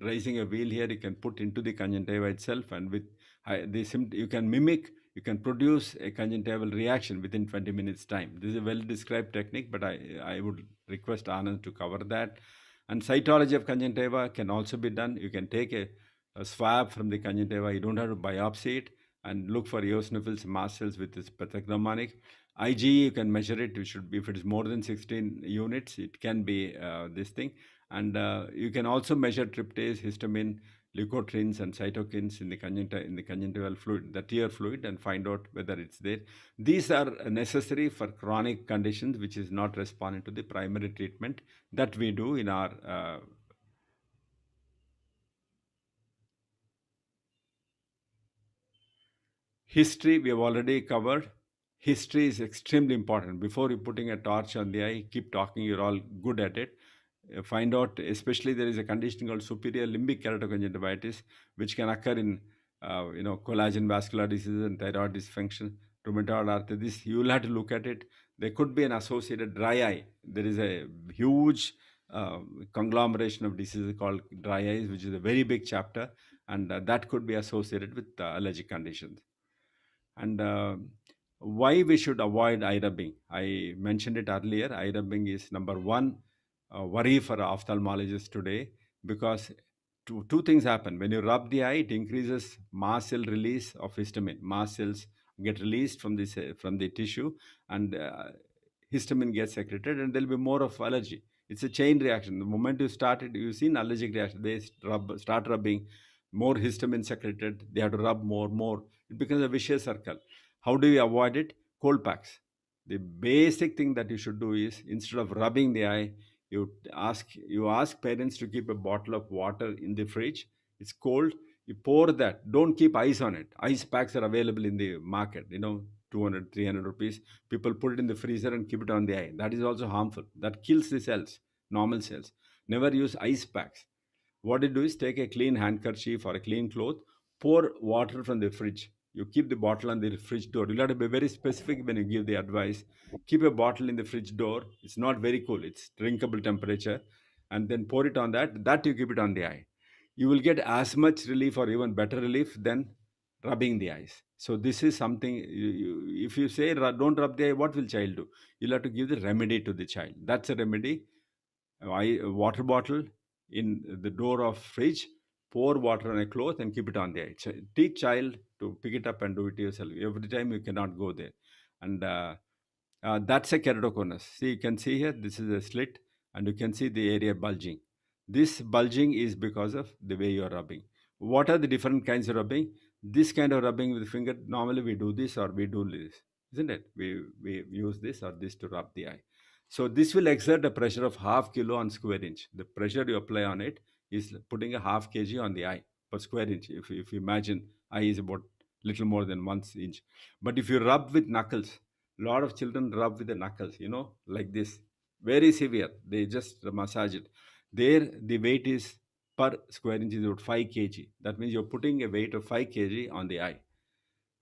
raising a wheel here you can put into the conjunctiva itself and with uh, the you can mimic you can produce a conjunctival reaction within 20 minutes time. This is a well-described technique, but I, I would request Anand to cover that. And cytology of conjunctiva can also be done. You can take a, a swab from the conjunctiva. You don't have to biopsy it and look for eosinophils, mast cells with this pathognomonic. IgE, you can measure it. It should be, if it is more than 16 units, it can be uh, this thing. And uh, you can also measure tryptase, histamine, leukotrienes and cytokines in the, conjuncti in the conjunctival fluid, the tear fluid and find out whether it's there. These are necessary for chronic conditions which is not responding to the primary treatment that we do in our uh, history we have already covered history is extremely important before you putting a torch on the eye keep talking you're all good at it uh, find out especially there is a condition called superior limbic keratoconjunctivitis which can occur in uh, you know collagen vascular disease and thyroid dysfunction rheumatoid arthritis you will have to look at it there could be an associated dry eye there is a huge uh, conglomeration of diseases called dry eyes which is a very big chapter and uh, that could be associated with uh, allergic conditions and uh, why we should avoid eye rubbing i mentioned it earlier eye rubbing is number one uh, worry for ophthalmologists today because two, two things happen. When you rub the eye, it increases mast cell release of histamine. Mast cells get released from this uh, from the tissue, and uh, histamine gets secreted, and there'll be more of allergy. It's a chain reaction. The moment you started, you've seen allergic reaction. They rub, start rubbing, more histamine secreted. They have to rub more, more. It becomes a vicious circle. How do you avoid it? Cold packs. The basic thing that you should do is instead of rubbing the eye, you ask you ask parents to keep a bottle of water in the fridge it's cold you pour that don't keep ice on it ice packs are available in the market you know 200 300 rupees people put it in the freezer and keep it on the eye that is also harmful that kills the cells normal cells never use ice packs what you do is take a clean handkerchief or a clean cloth pour water from the fridge you keep the bottle on the fridge door. You'll have to be very specific when you give the advice. Keep a bottle in the fridge door. It's not very cool, it's drinkable temperature. And then pour it on that. That you keep it on the eye. You will get as much relief or even better relief than rubbing the eyes. So this is something. You, you, if you say don't rub the eye, what will child do? You'll have to give the remedy to the child. That's a remedy. I, water bottle in the door of fridge pour water on a cloth and keep it on there. Ch- teach child to pick it up and do it yourself. Every time you cannot go there. And uh, uh, that's a keratoconus. See, you can see here, this is a slit and you can see the area bulging. This bulging is because of the way you are rubbing. What are the different kinds of rubbing? This kind of rubbing with finger, normally we do this or we do this, isn't it? We, we use this or this to rub the eye. So this will exert a pressure of half kilo on square inch. The pressure you apply on it is putting a half kg on the eye per square inch. If, if you imagine, eye is about little more than one inch. But if you rub with knuckles, a lot of children rub with the knuckles, you know, like this. Very severe. They just massage it. There, the weight is per square inch is about 5 kg. That means you're putting a weight of 5 kg on the eye.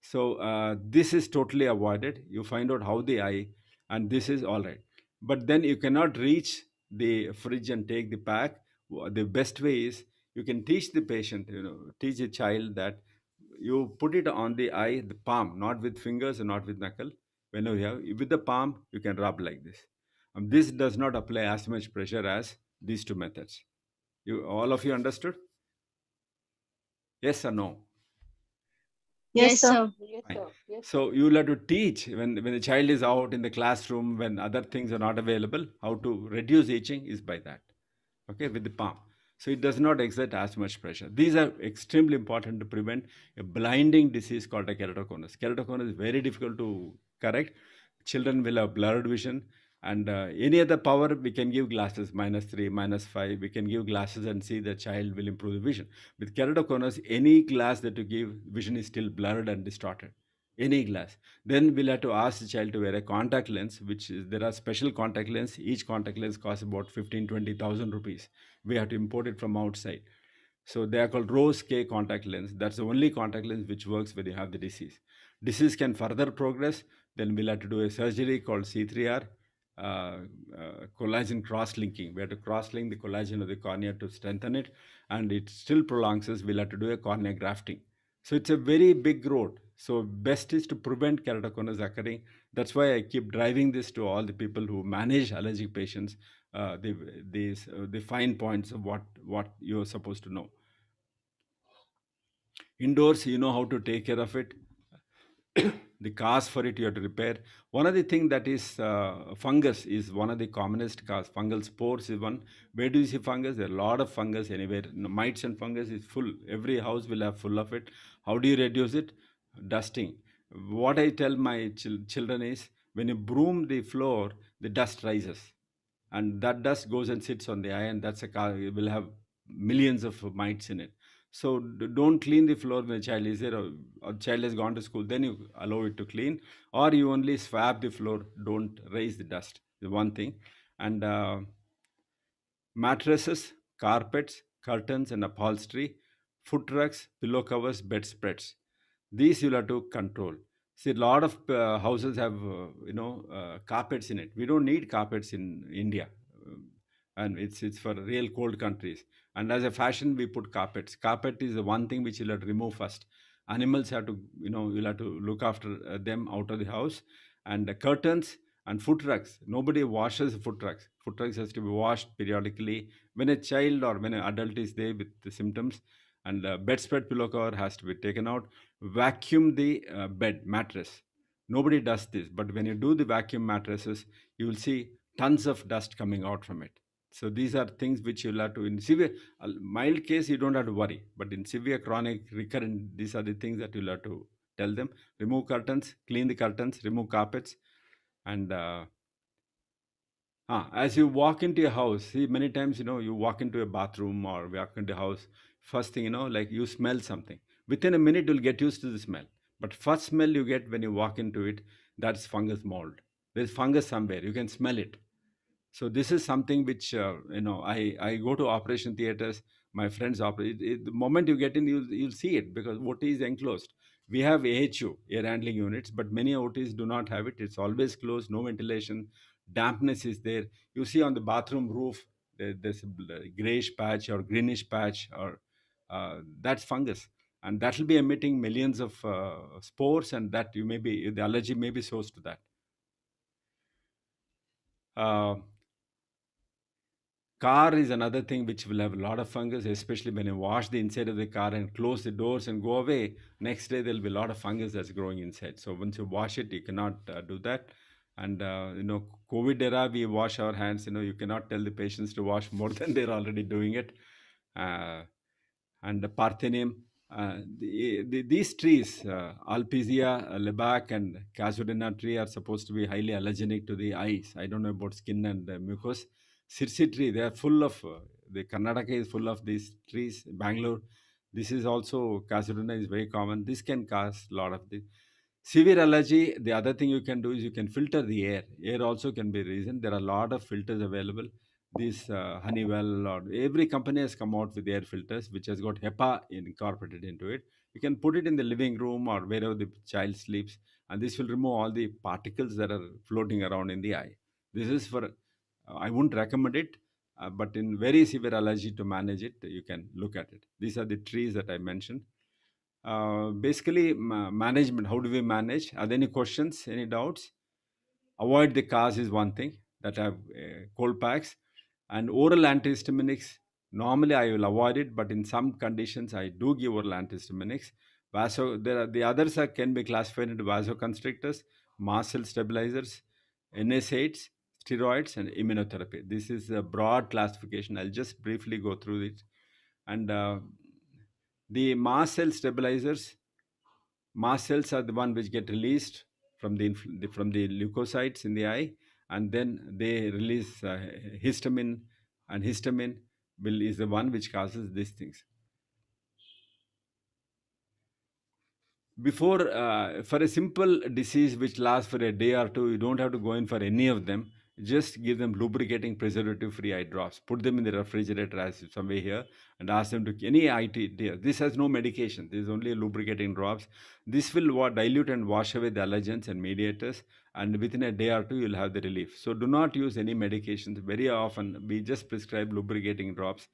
So uh, this is totally avoided. You find out how the eye, and this is all right. But then you cannot reach the fridge and take the pack the best way is you can teach the patient you know teach a child that you put it on the eye the palm not with fingers and not with knuckle whenever you have with the palm you can rub like this um, this does not apply as much pressure as these two methods you all of you understood yes or no Yes, sir. Yes, sir. Yes, so you'll have to teach when when the child is out in the classroom when other things are not available. How to reduce itching is by that okay, with the palm. So it does not exert as much pressure. These are extremely important to prevent a blinding disease called a keratoconus. Keratoconus is very difficult to correct. Children will have blurred vision and uh, any other power we can give glasses minus 3 minus 5 we can give glasses and see the child will improve the vision with keratoconus any glass that you give vision is still blurred and distorted any glass then we'll have to ask the child to wear a contact lens which is, there are special contact lens each contact lens costs about 15 20000 rupees we have to import it from outside so they are called rose k contact lens that's the only contact lens which works when you have the disease disease can further progress then we'll have to do a surgery called c3r uh, uh, collagen cross-linking. We have to cross-link the collagen of the cornea to strengthen it, and it still prolongs us. We'll have to do a cornea grafting. So it's a very big road. So best is to prevent keratoconus occurring. That's why I keep driving this to all the people who manage allergic patients. Uh, they they uh, they find points of what what you're supposed to know. Indoors, you know how to take care of it. [coughs] the cause for it you have to repair. One of the thing that is uh, fungus is one of the commonest cause. Fungal spores is one. Where do you see fungus? There are a lot of fungus anywhere. Mites and fungus is full. Every house will have full of it. How do you reduce it? dusting what i tell my children is when you broom the floor the dust rises and that dust goes and sits on the iron that's a car it will have millions of mites in it so don't clean the floor when a child is there or, or child has gone to school then you allow it to clean or you only swab the floor don't raise the dust the one thing and uh, mattresses carpets curtains and upholstery foot rugs pillow covers bedspreads these you'll have to control. See, a lot of uh, houses have, uh, you know, uh, carpets in it. We don't need carpets in India. Um, and it's, it's for real cold countries. And as a fashion, we put carpets. Carpet is the one thing which you'll have to remove first. Animals have to, you know, you'll have to look after uh, them out of the house. And the curtains, and foot rugs. nobody washes foot rugs. Foot rugs has to be washed periodically when a child or when an adult is there with the symptoms and the uh, bedspread pillow cover has to be taken out vacuum the uh, bed mattress nobody does this but when you do the vacuum mattresses you will see tons of dust coming out from it so these are things which you'll have to in severe mild case you don't have to worry but in severe chronic recurrent these are the things that you'll have to tell them remove curtains clean the curtains remove carpets and uh, ah, as you walk into your house see many times you know you walk into a bathroom or walk into a house first thing you know like you smell something Within a minute, you'll get used to the smell. But first smell you get when you walk into it, that's fungus mold. There's fungus somewhere. You can smell it. So this is something which uh, you know. I I go to operation theaters. My friends operate. the moment you get in, you'll you'll see it because what is is enclosed. We have AHU air handling units, but many OTs do not have it. It's always closed. No ventilation. Dampness is there. You see on the bathroom roof, there's a grayish patch or greenish patch, or uh, that's fungus and that will be emitting millions of uh, spores and that you may be the allergy may be caused to that uh, car is another thing which will have a lot of fungus especially when you wash the inside of the car and close the doors and go away next day there will be a lot of fungus that's growing inside so once you wash it you cannot uh, do that and uh, you know covid era we wash our hands you know you cannot tell the patients to wash more [laughs] than they're already doing it uh, and the parthenium uh, the, these trees, uh, Alpizia, uh, Lebac, and Casuarina tree are supposed to be highly allergenic to the eyes. I don't know about skin and mucus. Sirsi tree, they are full of, the Karnataka is full of these trees. Bangalore, this is also, Casuarina is very common. This can cause a lot of the severe allergy the other thing you can do is you can filter the air air also can be reason there are a lot of filters available this uh, Honeywell or every company has come out with air filters which has got HEPA incorporated into it. You can put it in the living room or wherever the child sleeps, and this will remove all the particles that are floating around in the eye. This is for uh, I wouldn't recommend it, uh, but in very severe allergy to manage it, you can look at it. These are the trees that I mentioned. Uh, basically, ma- management. How do we manage? Are there any questions? Any doubts? Avoid the cars is one thing that have uh, cold packs and oral antihistaminics, normally I will avoid it, but in some conditions I do give oral antihistaminics. Vaso, there are, the others are, can be classified into vasoconstrictors, muscle stabilizers, NSAIDs, steroids, and immunotherapy. This is a broad classification. I'll just briefly go through it. And uh, the mast cell stabilizers, mast cells are the one which get released from the, the from the leukocytes in the eye and then they release uh, histamine and histamine will is the one which causes these things before uh, for a simple disease which lasts for a day or two you don't have to go in for any of them just give them lubricating preservative free eye drops put them in the refrigerator as somewhere here and ask them to any it this has no medication this is only lubricating drops this will dilute and wash away the allergens and mediators and within a day or two you'll have the relief so do not use any medications very often we just prescribe lubricating drops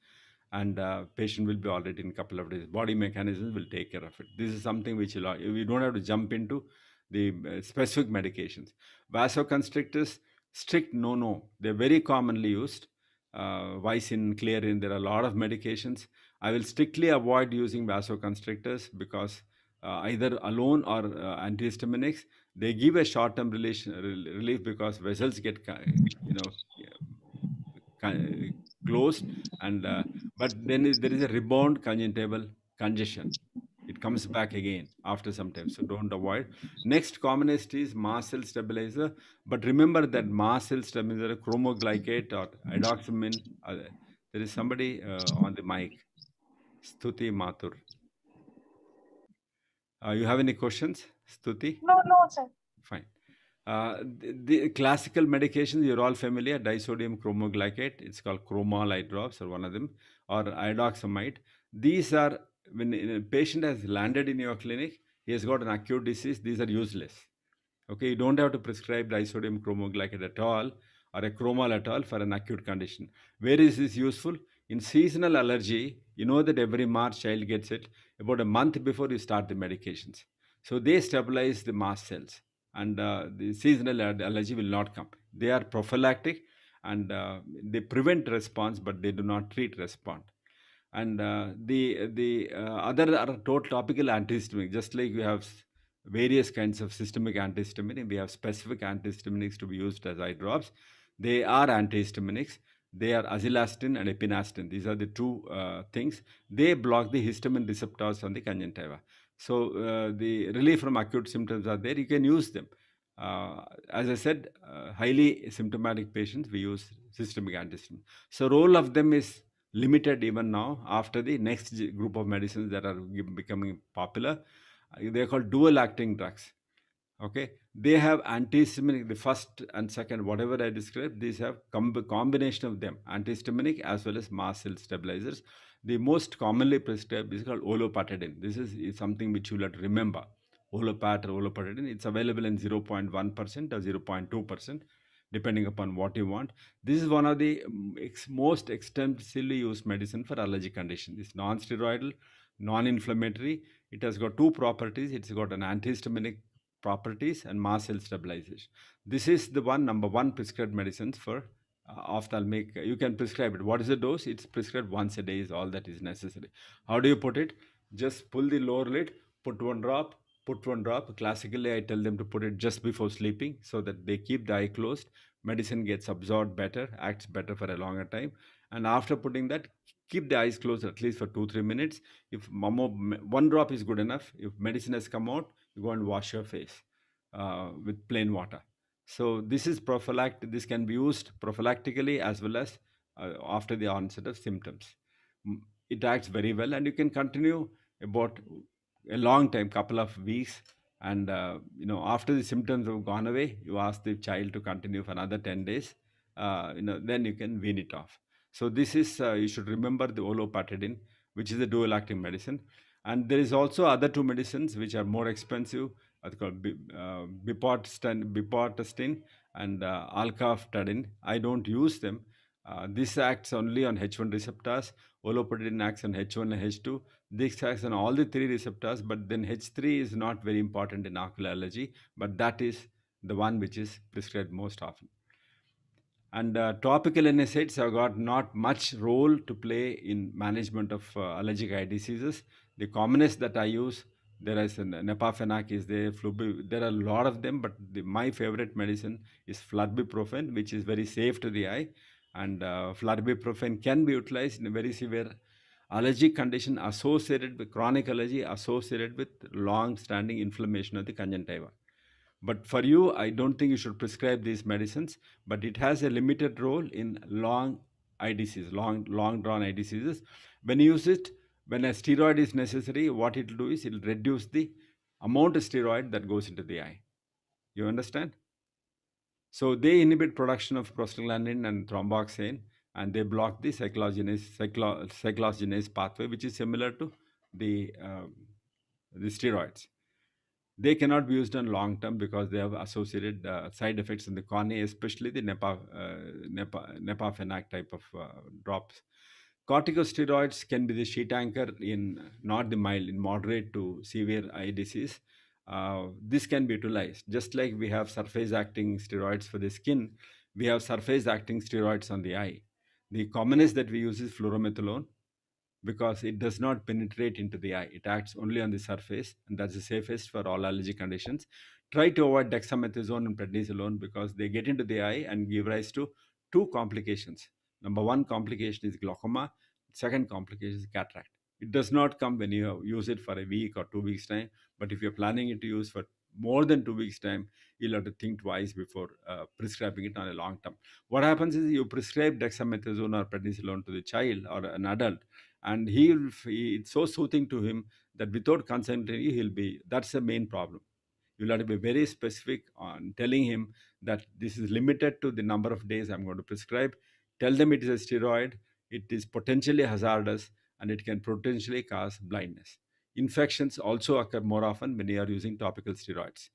and uh, patient will be all right in a couple of days body mechanisms will take care of it this is something which you don't have to jump into the uh, specific medications vasoconstrictors strict no no. They're very commonly used. Uh, Clarin. Clearin, there are a lot of medications. I will strictly avoid using vasoconstrictors because uh, either alone or uh, antihistaminics, they give a short-term relief, relief because vessels get you know closed, and uh, but then there is a rebound conjunctival congestion it comes back again after some time so don't avoid next commonest is mast cell stabilizer but remember that mast cell stabilizer chromoglycate or edoxamin uh, there is somebody uh, on the mic stuti mathur uh, you have any questions stuti no no sir fine uh, the, the, classical medications you're all familiar disodium chromoglycate it's called chromal eye drops or one of them or iodoxamide these are when a patient has landed in your clinic, he has got an acute disease, these are useless. Okay, you don't have to prescribe disodium chromoglycate at all or a chromal at all for an acute condition. Where is this useful? In seasonal allergy, you know that every March child gets it about a month before you start the medications. So they stabilize the mast cells and uh, the seasonal allergy will not come. They are prophylactic and uh, they prevent response but they do not treat response and uh, the the uh, other are topical antihistamine just like we have various kinds of systemic antihistamine we have specific antihistaminics to be used as eye drops they are antihistaminics they are azelastin and epinastin these are the two uh, things they block the histamine receptors on the conjunctiva so uh, the relief from acute symptoms are there you can use them uh, as I said, uh, highly symptomatic patients, we use systemic antihistamine. So role of them is limited even now after the next group of medicines that are becoming popular uh, they're called dual acting drugs okay they have antihistaminic the first and second whatever i described these have com combination of them antihistaminic as well as mast cell stabilizers the most commonly prescribed is called olopatadine this is, is something which you will have to remember olopat or olopatadine it's available in 0.1% or 0.2% depending upon what you want. This is one of the mm, most extensively used medicine for allergic condition. It's non-steroidal, non-inflammatory. It has got two properties. It's got an antihistaminic properties and mast cell stabilization. This is the one number one prescribed medicines for uh, ophthalmic. Uh, you can prescribe it. What is the dose? It's prescribed once a day is all that is necessary. How do you put it? Just pull the lower lid, put one drop, put one drop. Classically, I tell them to put it just before sleeping so that they keep the eye closed. Medicine gets absorbed better, acts better for a longer time. And after putting that, keep the eyes closed at least for two, three minutes. If one drop is good enough, if medicine has come out, you go and wash your face uh, with plain water. So this is prophylactic. This can be used prophylactically as well as uh, after the onset of symptoms. It acts very well, and you can continue about a long time, couple of weeks. And, uh, you know, after the symptoms have gone away, you ask the child to continue for another 10 days. Uh, you know, then you can wean it off. So this is, uh, you should remember the olopatadine, which is a dual acting medicine. And there is also other two medicines which are more expensive. It's called bi- uh, bipartistin, bipartistin and uh, alcaftadine. I don't use them. Uh, this acts only on H1 receptors. Olopatadine acts on H1 and H2. This extracts on all the three receptors, but then H3 is not very important in ocular allergy, but that is the one which is prescribed most often. And uh, topical NSAIDs have got not much role to play in management of uh, allergic eye diseases. The commonest that I use, there is an is there, flubi, there are a lot of them, but the, my favorite medicine is flurbiprofen, which is very safe to the eye. And uh, flurbiprofen can be utilized in very severe allergic condition associated with chronic allergy associated with long standing inflammation of the conjunctiva but for you i don't think you should prescribe these medicines but it has a limited role in long eye disease long long drawn eye diseases when you use it when a steroid is necessary what it will do is it will reduce the amount of steroid that goes into the eye you understand so they inhibit production of prostaglandin and thromboxane and they block the cyclogenase cyclo, cyclogenase pathway which is similar to the um, the steroids they cannot be used on long term because they have associated uh, side effects in the cornea especially the nepa, uh, nepa type of uh, drops corticosteroids can be the sheet anchor in not the mild in moderate to severe eye disease uh, this can be utilized just like we have surface acting steroids for the skin we have surface acting steroids on the eye the commonest that we use is fluoromethylone because it does not penetrate into the eye. It acts only on the surface, and that's the safest for all allergy conditions. Try to avoid dexamethasone and prednisolone because they get into the eye and give rise to two complications. Number one complication is glaucoma. Second complication is cataract. It does not come when you use it for a week or two weeks time, but if you're planning it to use for more than two weeks time you'll have to think twice before uh, prescribing it on a long term what happens is you prescribe dexamethasone or prednisolone to the child or an adult and he he, it's so soothing to him that without consent he'll be that's the main problem you'll have to be very specific on telling him that this is limited to the number of days i'm going to prescribe tell them it is a steroid it is potentially hazardous and it can potentially cause blindness infections also occur more often when you are using topical steroids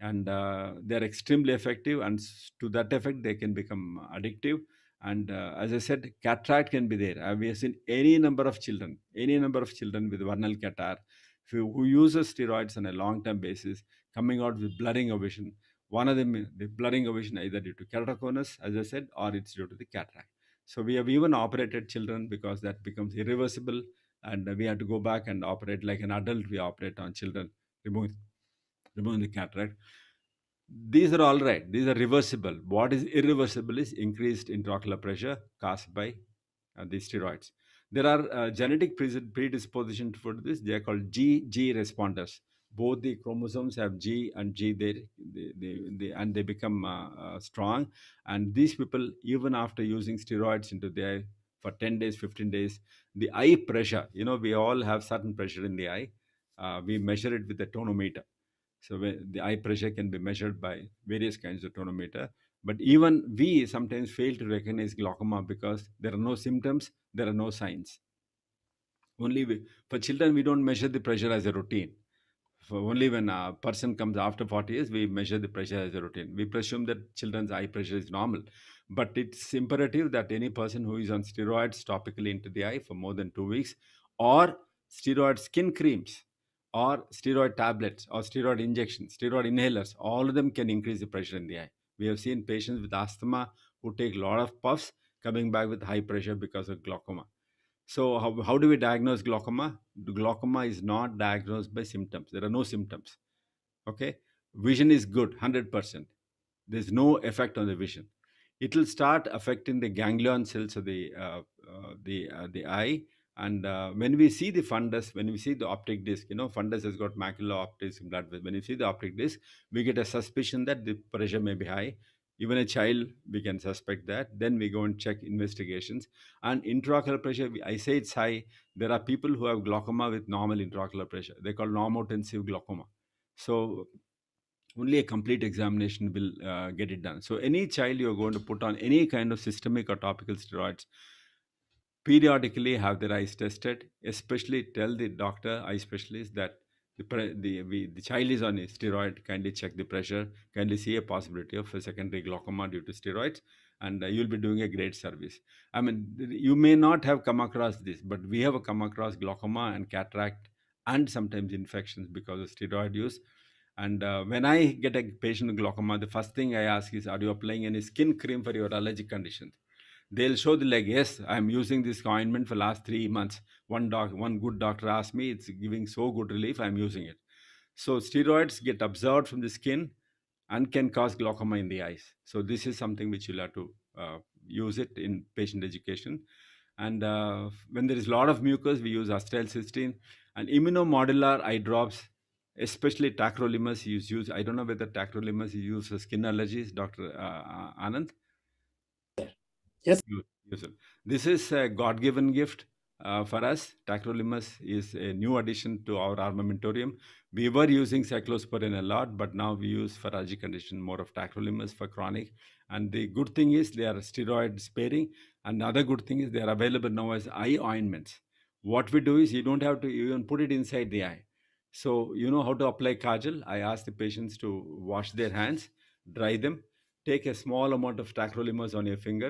and uh, they're extremely effective and to that effect they can become addictive and uh, as i said cataract can be there uh, we have seen any number of children any number of children with vernal cataract who, who uses steroids on a long term basis coming out with blurring of vision one of them the blurring of vision either due to keratoconus as i said or it's due to the cataract so we have even operated children because that becomes irreversible and we have to go back and operate like an adult we operate on children removing removing the cataract these are all right these are reversible what is irreversible is increased intraocular pressure caused by uh, these steroids there are uh, genetic predisposition for this they are called g g responders both the chromosomes have g and g they, they, they, they and they become uh, uh strong and these people even after using steroids into their for 10 days 15 days the eye pressure you know we all have certain pressure in the eye uh, we measure it with a tonometer so the eye pressure can be measured by various kinds of tonometer but even we sometimes fail to recognize glaucoma because there are no symptoms there are no signs only we, for children we don't measure the pressure as a routine for only when a person comes after 40 years we measure the pressure as a routine we presume that children's eye pressure is normal but it's imperative that any person who is on steroids topically into the eye for more than two weeks, or steroid skin creams, or steroid tablets, or steroid injections, steroid inhalers, all of them can increase the pressure in the eye. We have seen patients with asthma who take a lot of puffs coming back with high pressure because of glaucoma. So, how, how do we diagnose glaucoma? Glaucoma is not diagnosed by symptoms. There are no symptoms. Okay. Vision is good, 100%. There's no effect on the vision it will start affecting the ganglion cells of the uh, uh, the uh, the eye and uh, when we see the fundus when we see the optic disc you know fundus has got macula optics blood when you see the optic disc we get a suspicion that the pressure may be high even a child we can suspect that then we go and check investigations and intraocular pressure i say it's high there are people who have glaucoma with normal intraocular pressure they call normotensive glaucoma so only a complete examination will uh, get it done. So any child you're going to put on any kind of systemic or topical steroids, periodically have their eyes tested, especially tell the doctor, eye specialist that the, pre- the, we, the child is on a steroid, kindly check the pressure, kindly see a possibility of a secondary glaucoma due to steroids and uh, you'll be doing a great service. I mean, you may not have come across this, but we have come across glaucoma and cataract and sometimes infections because of steroid use. And uh, when I get a patient with glaucoma, the first thing I ask is, are you applying any skin cream for your allergic condition?" They'll show the leg, yes, I'm using this ointment for last three months. One doc, one good doctor asked me, it's giving so good relief, I'm using it. So steroids get absorbed from the skin and can cause glaucoma in the eyes. So this is something which you'll have to uh, use it in patient education. And uh, when there is a lot of mucus, we use acetylcysteine and immunomodular eye drops especially tacrolimus is used. I don't know whether tacrolimus is used for skin allergies, Dr. Uh, uh, Anand. Yes. This is a God given gift uh, for us. Tacrolimus is a new addition to our armamentarium. We were using cyclosporin a lot, but now we use for allergy condition more of tacrolimus for chronic. And the good thing is they are steroid sparing. Another good thing is they are available now as eye ointments. What we do is you don't have to even put it inside the eye so you know how to apply kajal. I ask the patients to wash their hands, dry them, take a small amount of tacrolimus on your finger,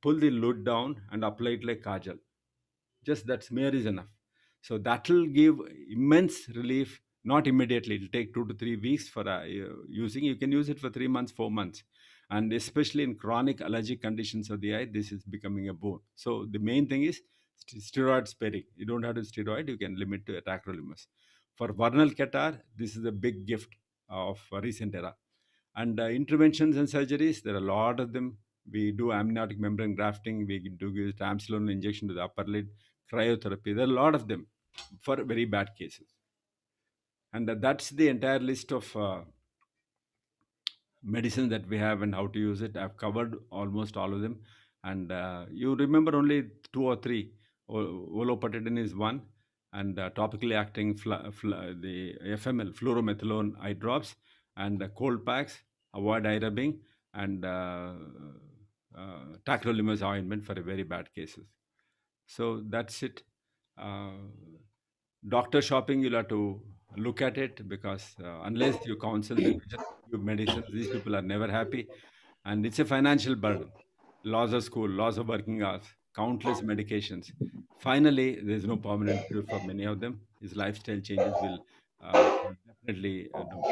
pull the lid down and apply it like kajal. Just that smear is enough. So that will give immense relief. Not immediately. It'll take two to three weeks for uh, using. You can use it for three months, four months, and especially in chronic allergic conditions of the eye, this is becoming a boon. So the main thing is steroid sparing. You don't have to steroid. You can limit to acrolimus for vernal catar, this is a big gift uh, of uh, recent era. And uh, interventions and surgeries, there are a lot of them. We do amniotic membrane grafting, we do use amsilon injection to the upper lid, cryotherapy. There are a lot of them for very bad cases. And uh, that's the entire list of uh, medicine that we have and how to use it. I've covered almost all of them. And uh, you remember only two or three. O- Olopatidin is one and uh, topically acting fl- fl- the FML fluoromethylone eye drops and uh, cold packs. Avoid eye rubbing and uh, uh, tacrolimus ointment for very bad cases. So that's it. Uh, doctor shopping, you'll have to look at it because uh, unless you counsel them, give these people are never happy. And it's a financial burden. Loss of school, loss of working hours, countless medications. Finally, there's no permanent cure for many of them. These lifestyle changes will uh, definitely uh, do.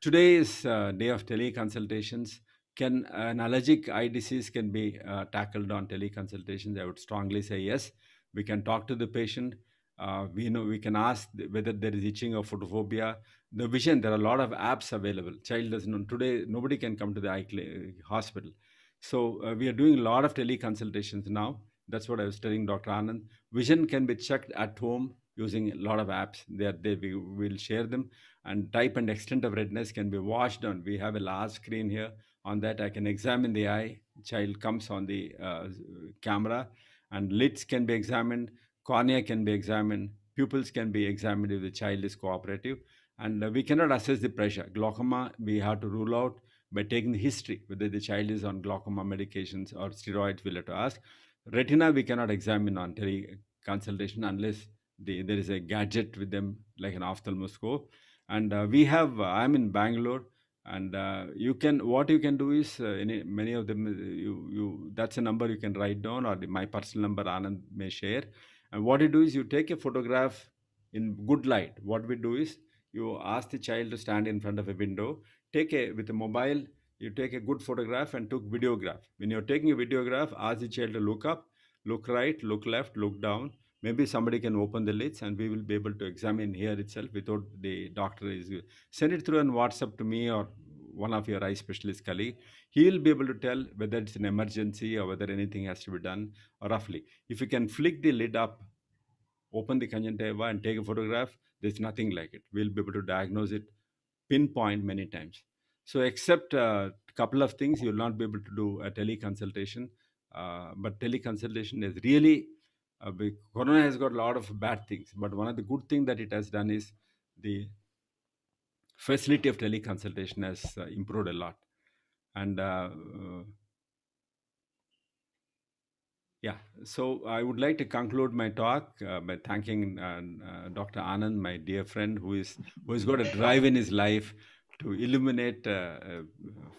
Today is uh, day of teleconsultations. Can an allergic eye disease can be uh, tackled on teleconsultations? I would strongly say yes. We can talk to the patient. Uh, we know we can ask whether there is itching or photophobia. The vision. There are a lot of apps available. Child doesn't know. Today, nobody can come to the eye hospital. So uh, we are doing a lot of teleconsultations now that's what I was telling Dr. Anand. Vision can be checked at home using a lot of apps. There, they we will share them. And type and extent of redness can be watched on. We have a large screen here. On that, I can examine the eye. Child comes on the uh, camera, and lids can be examined. Cornea can be examined. Pupils can be examined if the child is cooperative. And uh, we cannot assess the pressure. Glaucoma, we have to rule out by taking the history whether the child is on glaucoma medications or steroids. We'll have to ask retina we cannot examine on consultation unless the, there is a gadget with them like an ophthalmoscope and uh, we have uh, i'm in bangalore and uh, you can what you can do is uh, any, many of them uh, you, you that's a number you can write down or the, my personal number anand may share and what you do is you take a photograph in good light what we do is you ask the child to stand in front of a window take a with a mobile you take a good photograph and took videograph. When you're taking a videograph, ask the child to look up, look right, look left, look down. Maybe somebody can open the lids and we will be able to examine here itself without the doctor is. Send it through on WhatsApp to me or one of your eye specialist colleague. He'll be able to tell whether it's an emergency or whether anything has to be done roughly. If you can flick the lid up, open the conjunctiva and take a photograph, there's nothing like it. We'll be able to diagnose it pinpoint many times. So, except a uh, couple of things, you'll not be able to do a uh, teleconsultation. Uh, but teleconsultation is really uh, corona has got a lot of bad things but one of the good things that it has done is the facility of teleconsultation has uh, improved a lot and uh, uh yeah so i would like to conclude my talk by thanking dr anand my dear friend who is who has got a drive in his life to illuminate uh, uh,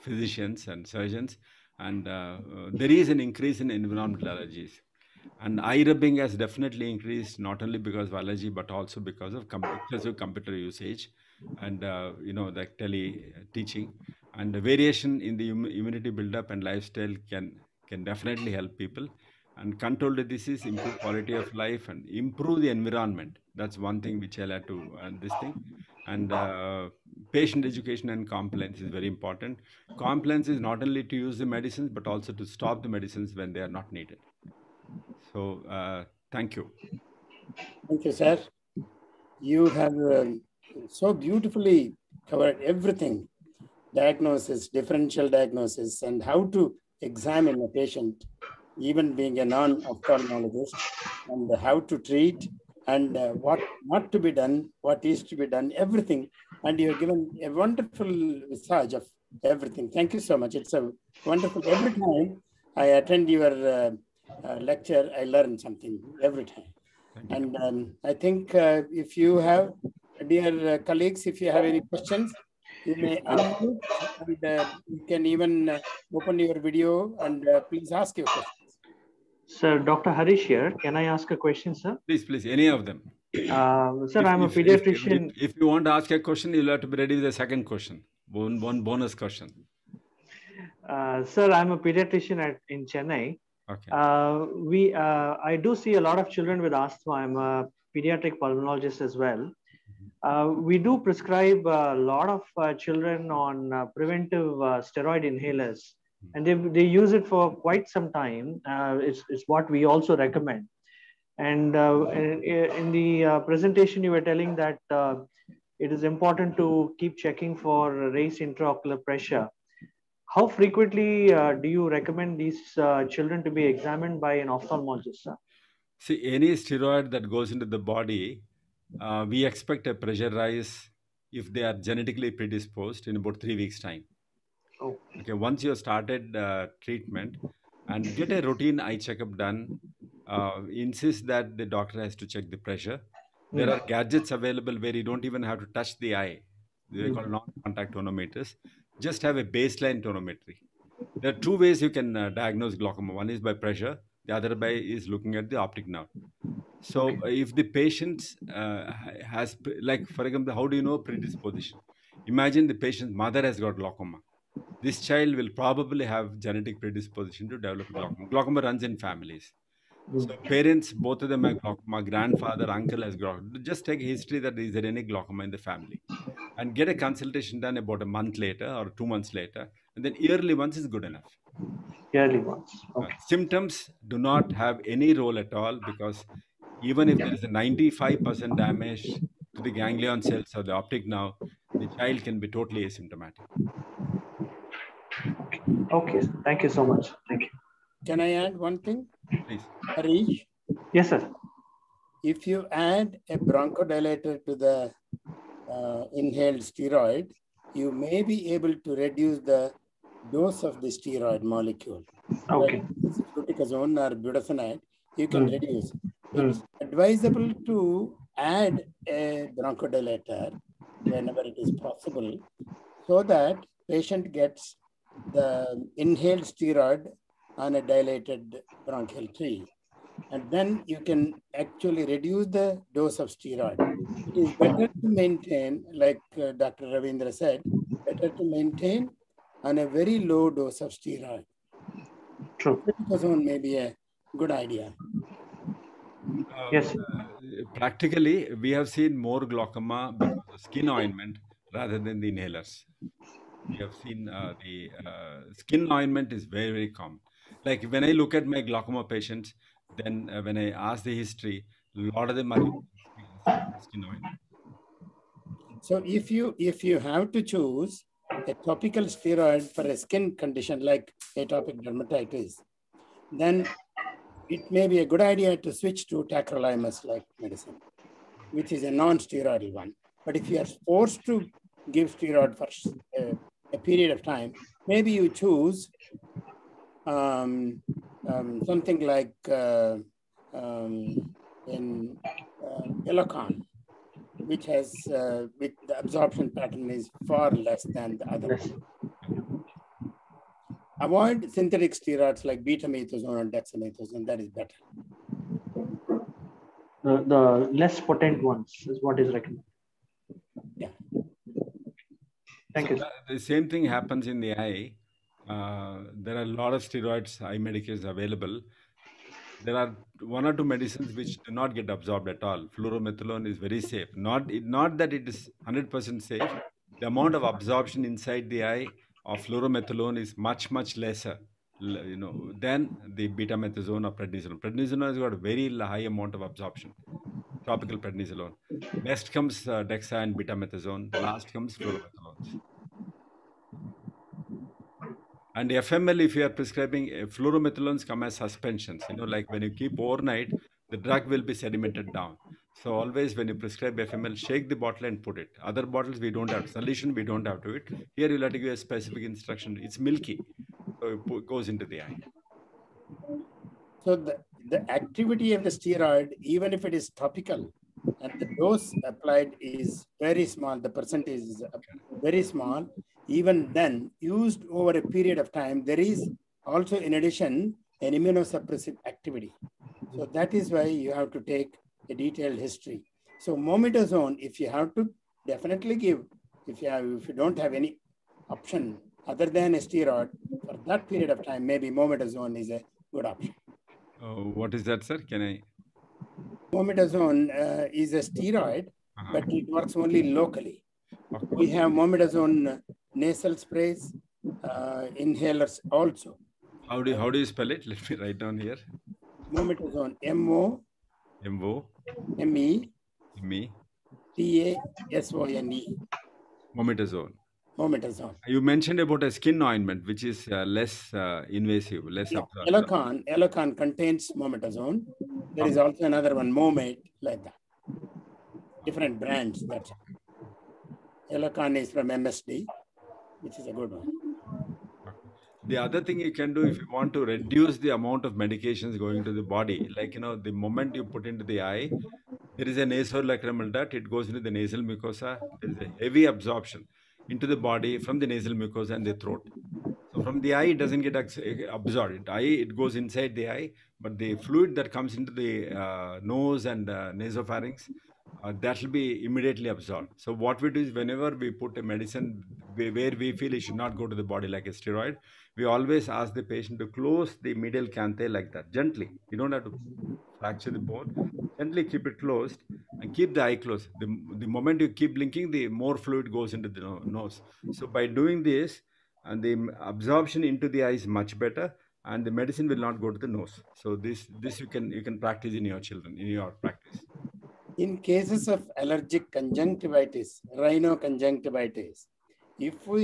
physicians and surgeons. And uh, there is an increase in environmental allergies. And eye rubbing has definitely increased not only because of allergy but also because of com excessive computer usage and uh, you know the tele teaching and the variation in the immunity buildup and lifestyle can can definitely help people and control the disease, improve quality of life, and improve the environment. That's one thing which I'll add to uh, this thing. And uh, patient education and compliance is very important. Compliance is not only to use the medicines, but also to stop the medicines when they are not needed. So, uh, thank you. Thank you, sir. You have um, so beautifully covered everything diagnosis, differential diagnosis, and how to examine a patient even being a non-ophthalmologist, and how to treat and uh, what not to be done, what is to be done, everything. And you're given a wonderful research of everything. Thank you so much. It's a wonderful, every time I attend your uh, uh, lecture, I learn something every time. And um, I think uh, if you have, dear uh, colleagues, if you have any questions, you may ask. and uh, you can even open your video and please ask your questions. Sir, Dr. Harish here. Can I ask a question, sir? Please, please, any of them. Uh, sir, if, I'm a pediatrician. If, if, you want to ask a question, you'll have to be ready with a second question, one, one bonus question. Uh, sir, I'm a pediatrician at, in Chennai. Okay. Uh, we, uh, I do see a lot of children with asthma. I'm a pediatric pulmonologist as well. Mm-hmm. Uh, we do prescribe a lot of uh, children on preventive steroid inhalers and they, they use it for quite some time. Uh, it's, it's what we also recommend. And uh, in, the uh, presentation, you were telling that uh, it is important to keep checking for raised intraocular pressure. How frequently uh, do you recommend these uh, children to be examined by an ophthalmologist? Sir? See, any steroid that goes into the body, we expect a pressure rise if they are genetically predisposed in about three weeks' time. Okay. Oh. Okay. Once you started uh, treatment, and get a routine eye checkup done. Uh, insist that the doctor has to check the pressure. There are gadgets available where you don't even have to touch the eye. They're called non-contact tonometers. Just have a baseline tonometry. There are two ways you can uh, diagnose glaucoma. One is by pressure. The other by is looking at the optic nerve. So uh, if the patient uh, has, like for example, how do you know predisposition? Imagine the patient's mother has got glaucoma this child will probably have genetic predisposition to develop glaucoma. Glaucoma runs in families. Hmm. So parents, both of them my glaucoma. Grandfather, uncle has glaucoma. Just take history that is there any glaucoma in the family, and get a consultation done about a month later or two months later, and then yearly once is good enough. Yearly once. Uh, okay. Uh, symptoms do not have any role at all because even if yeah. there is a 95% damage to the ganglion cells or the optic nerve, the child can be totally asymptomatic. Okay, thank you so much. Thank you. Can I add one thing? Please. Harish? Yes, sir. If you add a bronchodilator to the uh, inhaled steroid, you may be able to reduce the dose of the steroid molecule. Okay. Like or budesonide, you can mm. reduce. Mm. It's advisable to add a bronchodilator whenever it is possible so that patient gets the inhaled steroid on a dilated bronchial tree. And then you can actually reduce the dose of steroid. It is better to maintain, like uh, Dr. Ravindra said, better to maintain on a very low dose of steroid. True. one may be a good idea. Uh, yes. Uh, practically, we have seen more glaucoma because of skin ointment rather than the inhalers we have seen uh, the uh, skin ointment is very, very common. Like when I look at my glaucoma patients, then uh, when I ask the history, a lot of them are [laughs] skin ointment. So if you if you have to choose a topical steroid for a skin condition like atopic dermatitis, then it may be a good idea to switch to tacrolimus-like medicine, which is a non-steroidal one. But if you are forced to give steroid for uh, a period of time, maybe you choose um, um, something like uh, um, in uh, which has uh, the absorption pattern is far less than the other Avoid synthetic steroids like beta-methasone and dexamethasone, that is better. The, the less potent ones is what is recommended. Thank so you. The same thing happens in the eye. Uh, there are a lot of steroids, eye medications available. There are one or two medicines which do not get absorbed at all. Fluoromethylone is very safe. Not, not that it is 100% safe. The amount of absorption inside the eye of fluoromethylone is much, much lesser you know, than the beta or prednisone. Prednisone has got a very high amount of absorption topical prednisolone. Next comes uh, dexa and betamethasone. Last comes fluoromethylones. And FML, if you are prescribing uh, come as suspensions. You know, like when you keep overnight, the drug will be sedimented down. So always when you prescribe FML, shake the bottle and put it. Other bottles we don't have solution, we don't have to it. Here you'll have to give a specific instruction. It's milky, so it goes into the eye. So the, the activity of the steroid, even if it is topical, and the dose applied is very small, the percentage is very small, even then, used over a period of time, there is also, in addition, an immunosuppressive activity. So that is why you have to take a detailed history. So mometasone, if you have to, definitely give. If you, have, if you don't have any option other than a steroid, for that period of time, maybe mometasone is a good option. Uh, what is that, sir? Can I? Mometasone uh, is a steroid, uh-huh. but it works only locally. Okay. We have mometasone nasal sprays, uh, inhalers also. How do you, how do you spell it? [laughs] Let me write down here. Mometasone. M O. M O. M E. M E. T A S O N E. Mometasone moment matters on. You mentioned about a skin ointment, which is uh, less uh, invasive, less. Yeah, Elocan, Elocan contains mometazone. There is um, also another one, Momate, like that. Different brands. That's Elocan is from MSD, which is a good one. The other thing you can do if you want to reduce the amount of medications going to the body, like you know, the moment you put into the eye, there is a nasal lacrimal duct, it goes into the nasal mucosa, there is a heavy absorption into the body from the nasal mucosa and the throat. So from the eye, it doesn't get absorbed. Eye, it goes inside the eye, but the fluid that comes into the uh, nose and uh, nasopharynx, uh, that will be immediately absorbed. So what we do is whenever we put a medicine where we feel it should not go to the body like a steroid, we always ask the patient to close the medial canthal like that gently you don't have to fracture the bone gently keep it closed and keep the eye closed the, the moment you keep blinking the more fluid goes into the nose so by doing this and the absorption into the eye is much better and the medicine will not go to the nose so this this you can you can practice in your children in your practice in cases of allergic conjunctivitis rhinoconjunctivitis if we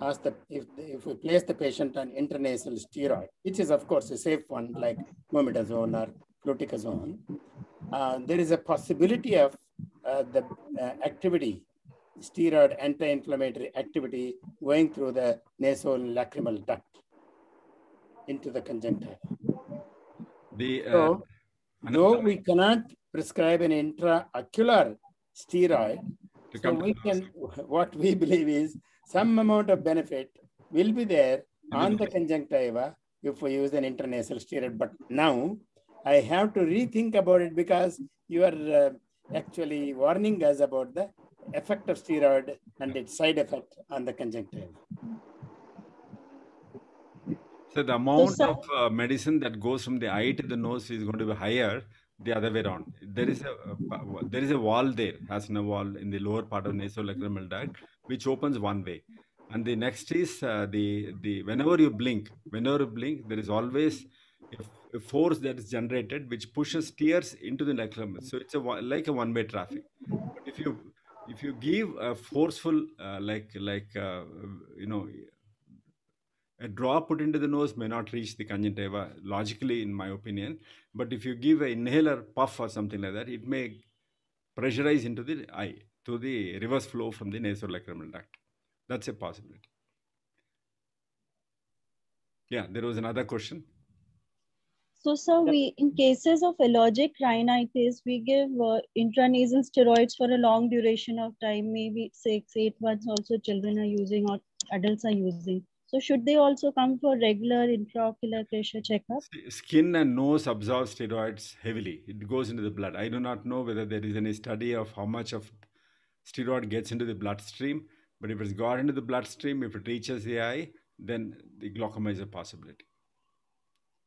as the if if we place the patient on intranasal steroid, which is of course a safe one like mometasone or fluticasone, uh, there is a possibility of uh, the uh, activity, steroid anti-inflammatory activity going through the nasal lacrimal duct into the conjunctiva. The, uh, so, though we cannot prescribe an intraocular steroid, so we can, what we believe is some amount of benefit will be there on the conjunctiva if we use an international steroid. But now I have to rethink about it because you are uh, actually warning us about the effect of steroid and its side effect on the conjunctiva. So the amount so, of uh, medicine that goes from the eye to the nose is going to be higher the other way around. There is a uh, there is a wall there, has in a wall in the lower part of nasolacrimal duct which opens one way. And the next is uh, the, the whenever you blink, whenever you blink, there is always a, a force that is generated which pushes tears into the lacrimal. So it's a, like a one-way traffic. But if you if you give a forceful uh, like like uh, you know a drop put into the nose may not reach the conjunctiva logically in my opinion but if you give an inhaler puff or something like that it may pressurize into the eye to the reverse flow from the nasolacrimal duct. That's a possibility. Yeah, there was another question. So, sir, we in cases of allergic rhinitis, we give uh, intranasal steroids for a long duration of time, maybe six, eight months. Also, children are using or adults are using. So, should they also come for regular intraocular pressure checkup? Skin and nose absorb steroids heavily. It goes into the blood. I do not know whether there is any study of how much of steroid gets into the bloodstream. But if it's got into the bloodstream, if it reaches the eye, then the glaucoma is a possibility.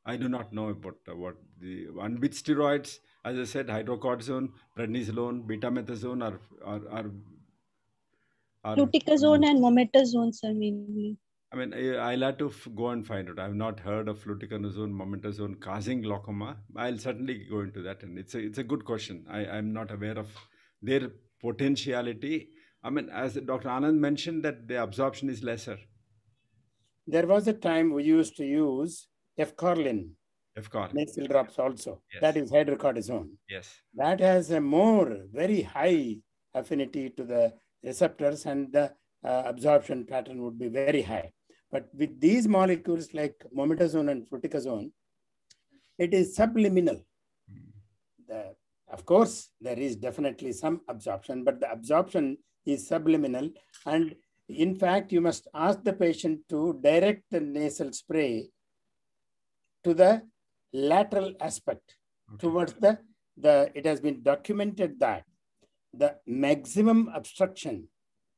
I do not know about uh, what the and with steroids, as I said, hydrocortisone, prednisolone, betamethasone are are are. are Fluticasone and mometasone, sir, mainly. I mean, I, will have to go and find out. I've not heard of fluticasone, mometasone causing glaucoma. I'll certainly go into that, and it's a it's a good question. I I'm not aware of their potentiality. I mean, as Dr. Anand mentioned, that the absorption is lesser. There was a time we used to use f-carbin, f Efcorlin. Nasal drops also. Yes. That is hydrocortisone. Yes. That has a more, very high affinity to the receptors and the uh, absorption pattern would be very high. But with these molecules like mometasone and fluticasone, it is subliminal. Mm. The of course, there is definitely some absorption, but the absorption is subliminal. And in fact, you must ask the patient to direct the nasal spray to the lateral aspect okay. towards the, the, it has been documented that the maximum obstruction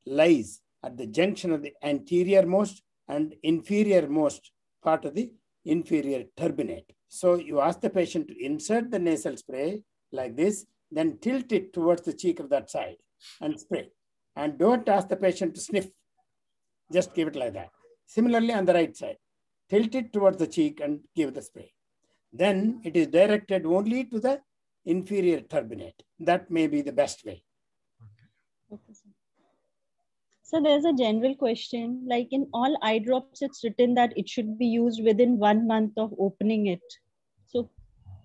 lies at the junction of the anterior most and inferior most part of the inferior turbinate. So you ask the patient to insert the nasal spray like this, then tilt it towards the cheek of that side and spray. And don't ask the patient to sniff. Just give it like that. Similarly, on the right side, tilt it towards the cheek and give the spray. Then it is directed only to the inferior turbinate. That may be the best way. Okay, sir. So there's a general question, like in all eye drops, it's written that it should be used within one month of opening it.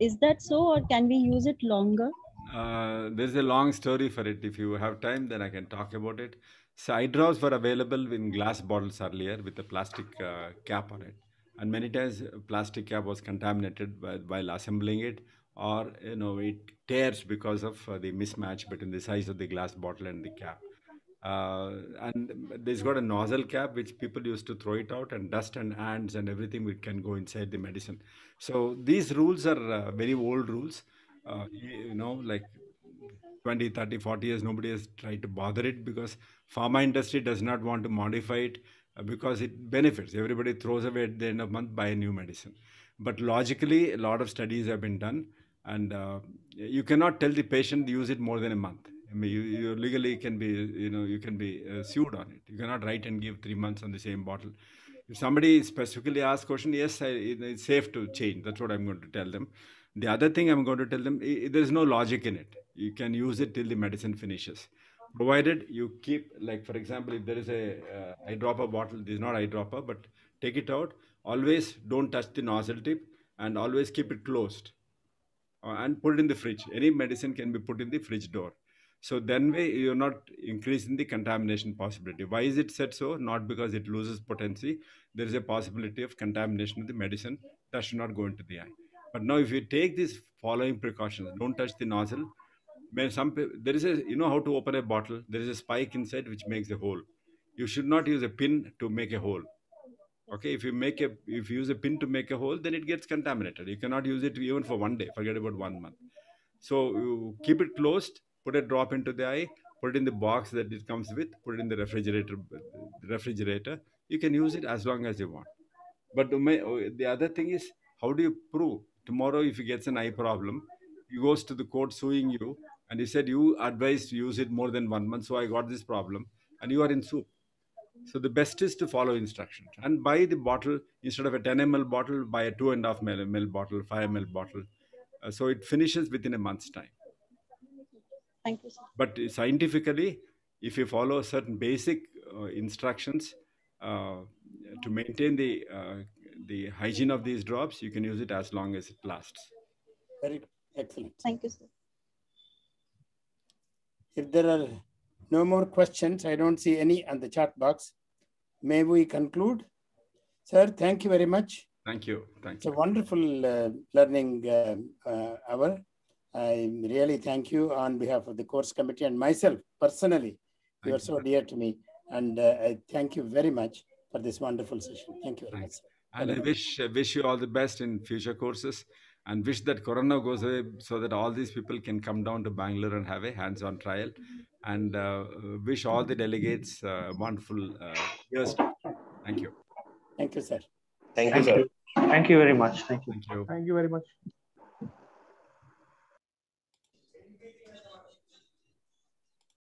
Is that so, or can we use it longer? Uh, there's a long story for it. If you have time, then I can talk about it. So eye drops were available in glass bottles earlier with a plastic uh, cap on it, and many times uh, plastic cap was contaminated by, while assembling it, or you know it tears because of uh, the mismatch between the size of the glass bottle and the cap. Uh, and there's got a nozzle cap which people used to throw it out and dust and ants and everything which can go inside the medicine so these rules are uh, very old rules uh, you know like 20 30 40 years nobody has tried to bother it because pharma industry does not want to modify it uh, because it benefits everybody throws away at the end of month buy a new medicine but logically a lot of studies have been done and uh, you cannot tell the patient use it more than a month I mean, you, you legally can be, you know, you can be uh, sued on it. You cannot write and give three months on the same bottle. If somebody specifically asks question, yes, I, it's safe to change. That's what I'm going to tell them. The other thing I'm going to tell them, there's no logic in it. You can use it till the medicine finishes, provided you keep, like for example, if there is a uh, eyedropper bottle, this is not eyedropper, but take it out. Always don't touch the nozzle tip, and always keep it closed, uh, and put it in the fridge. Any medicine can be put in the fridge door. So then we you're not increasing the contamination possibility. Why is it said so? Not because it loses potency. There is a possibility of contamination of the medicine that should not go into the eye. But now if you take these following precautions, don't touch the nozzle. When some there is a you know how to open a bottle. There is a spike inside which makes a hole. You should not use a pin to make a hole. Okay, if you make a if you use a pin to make a hole, then it gets contaminated. You cannot use it even for one day. Forget about one month. So you keep it closed put a drop into the eye, put it in the box that it comes with, put it in the refrigerator. Refrigerator, you can use it as long as you want. But the other thing is, how do you prove tomorrow if he gets an eye problem, he goes to the court suing you, and he said you advised to use it more than one month, so I got this problem, and you are in soup. So the best is to follow instructions and buy the bottle instead of a 10 ml bottle, buy a two and a half ml bottle, 5 ml bottle. Uh, so it finishes within a month's time. Thank you, sir. But scientifically, if you follow certain basic uh, instructions uh, to maintain the uh, the hygiene of these drops, you can use it as long as it lasts. Very excellent. Thank you, sir. If there are no more questions, I don't see any on the chat box. May we conclude? Sir, thank you very much. Thank you. Thank it's you. a wonderful uh, learning uh, uh, hour. I really thank you on behalf of the course committee and myself personally. Thank you are so dear to me. And uh, I thank you very much for this wonderful session. Thank you very much. And I wish, uh, wish you all the best in future courses and wish that Corona goes away so that all these people can come down to Bangalore and have a hands on trial. And uh, wish all the delegates uh, wonderful uh, years. Thank you. Thank you, sir. Thank you, sir. Thank you very much. Thank you. Thank you, Thank you very much.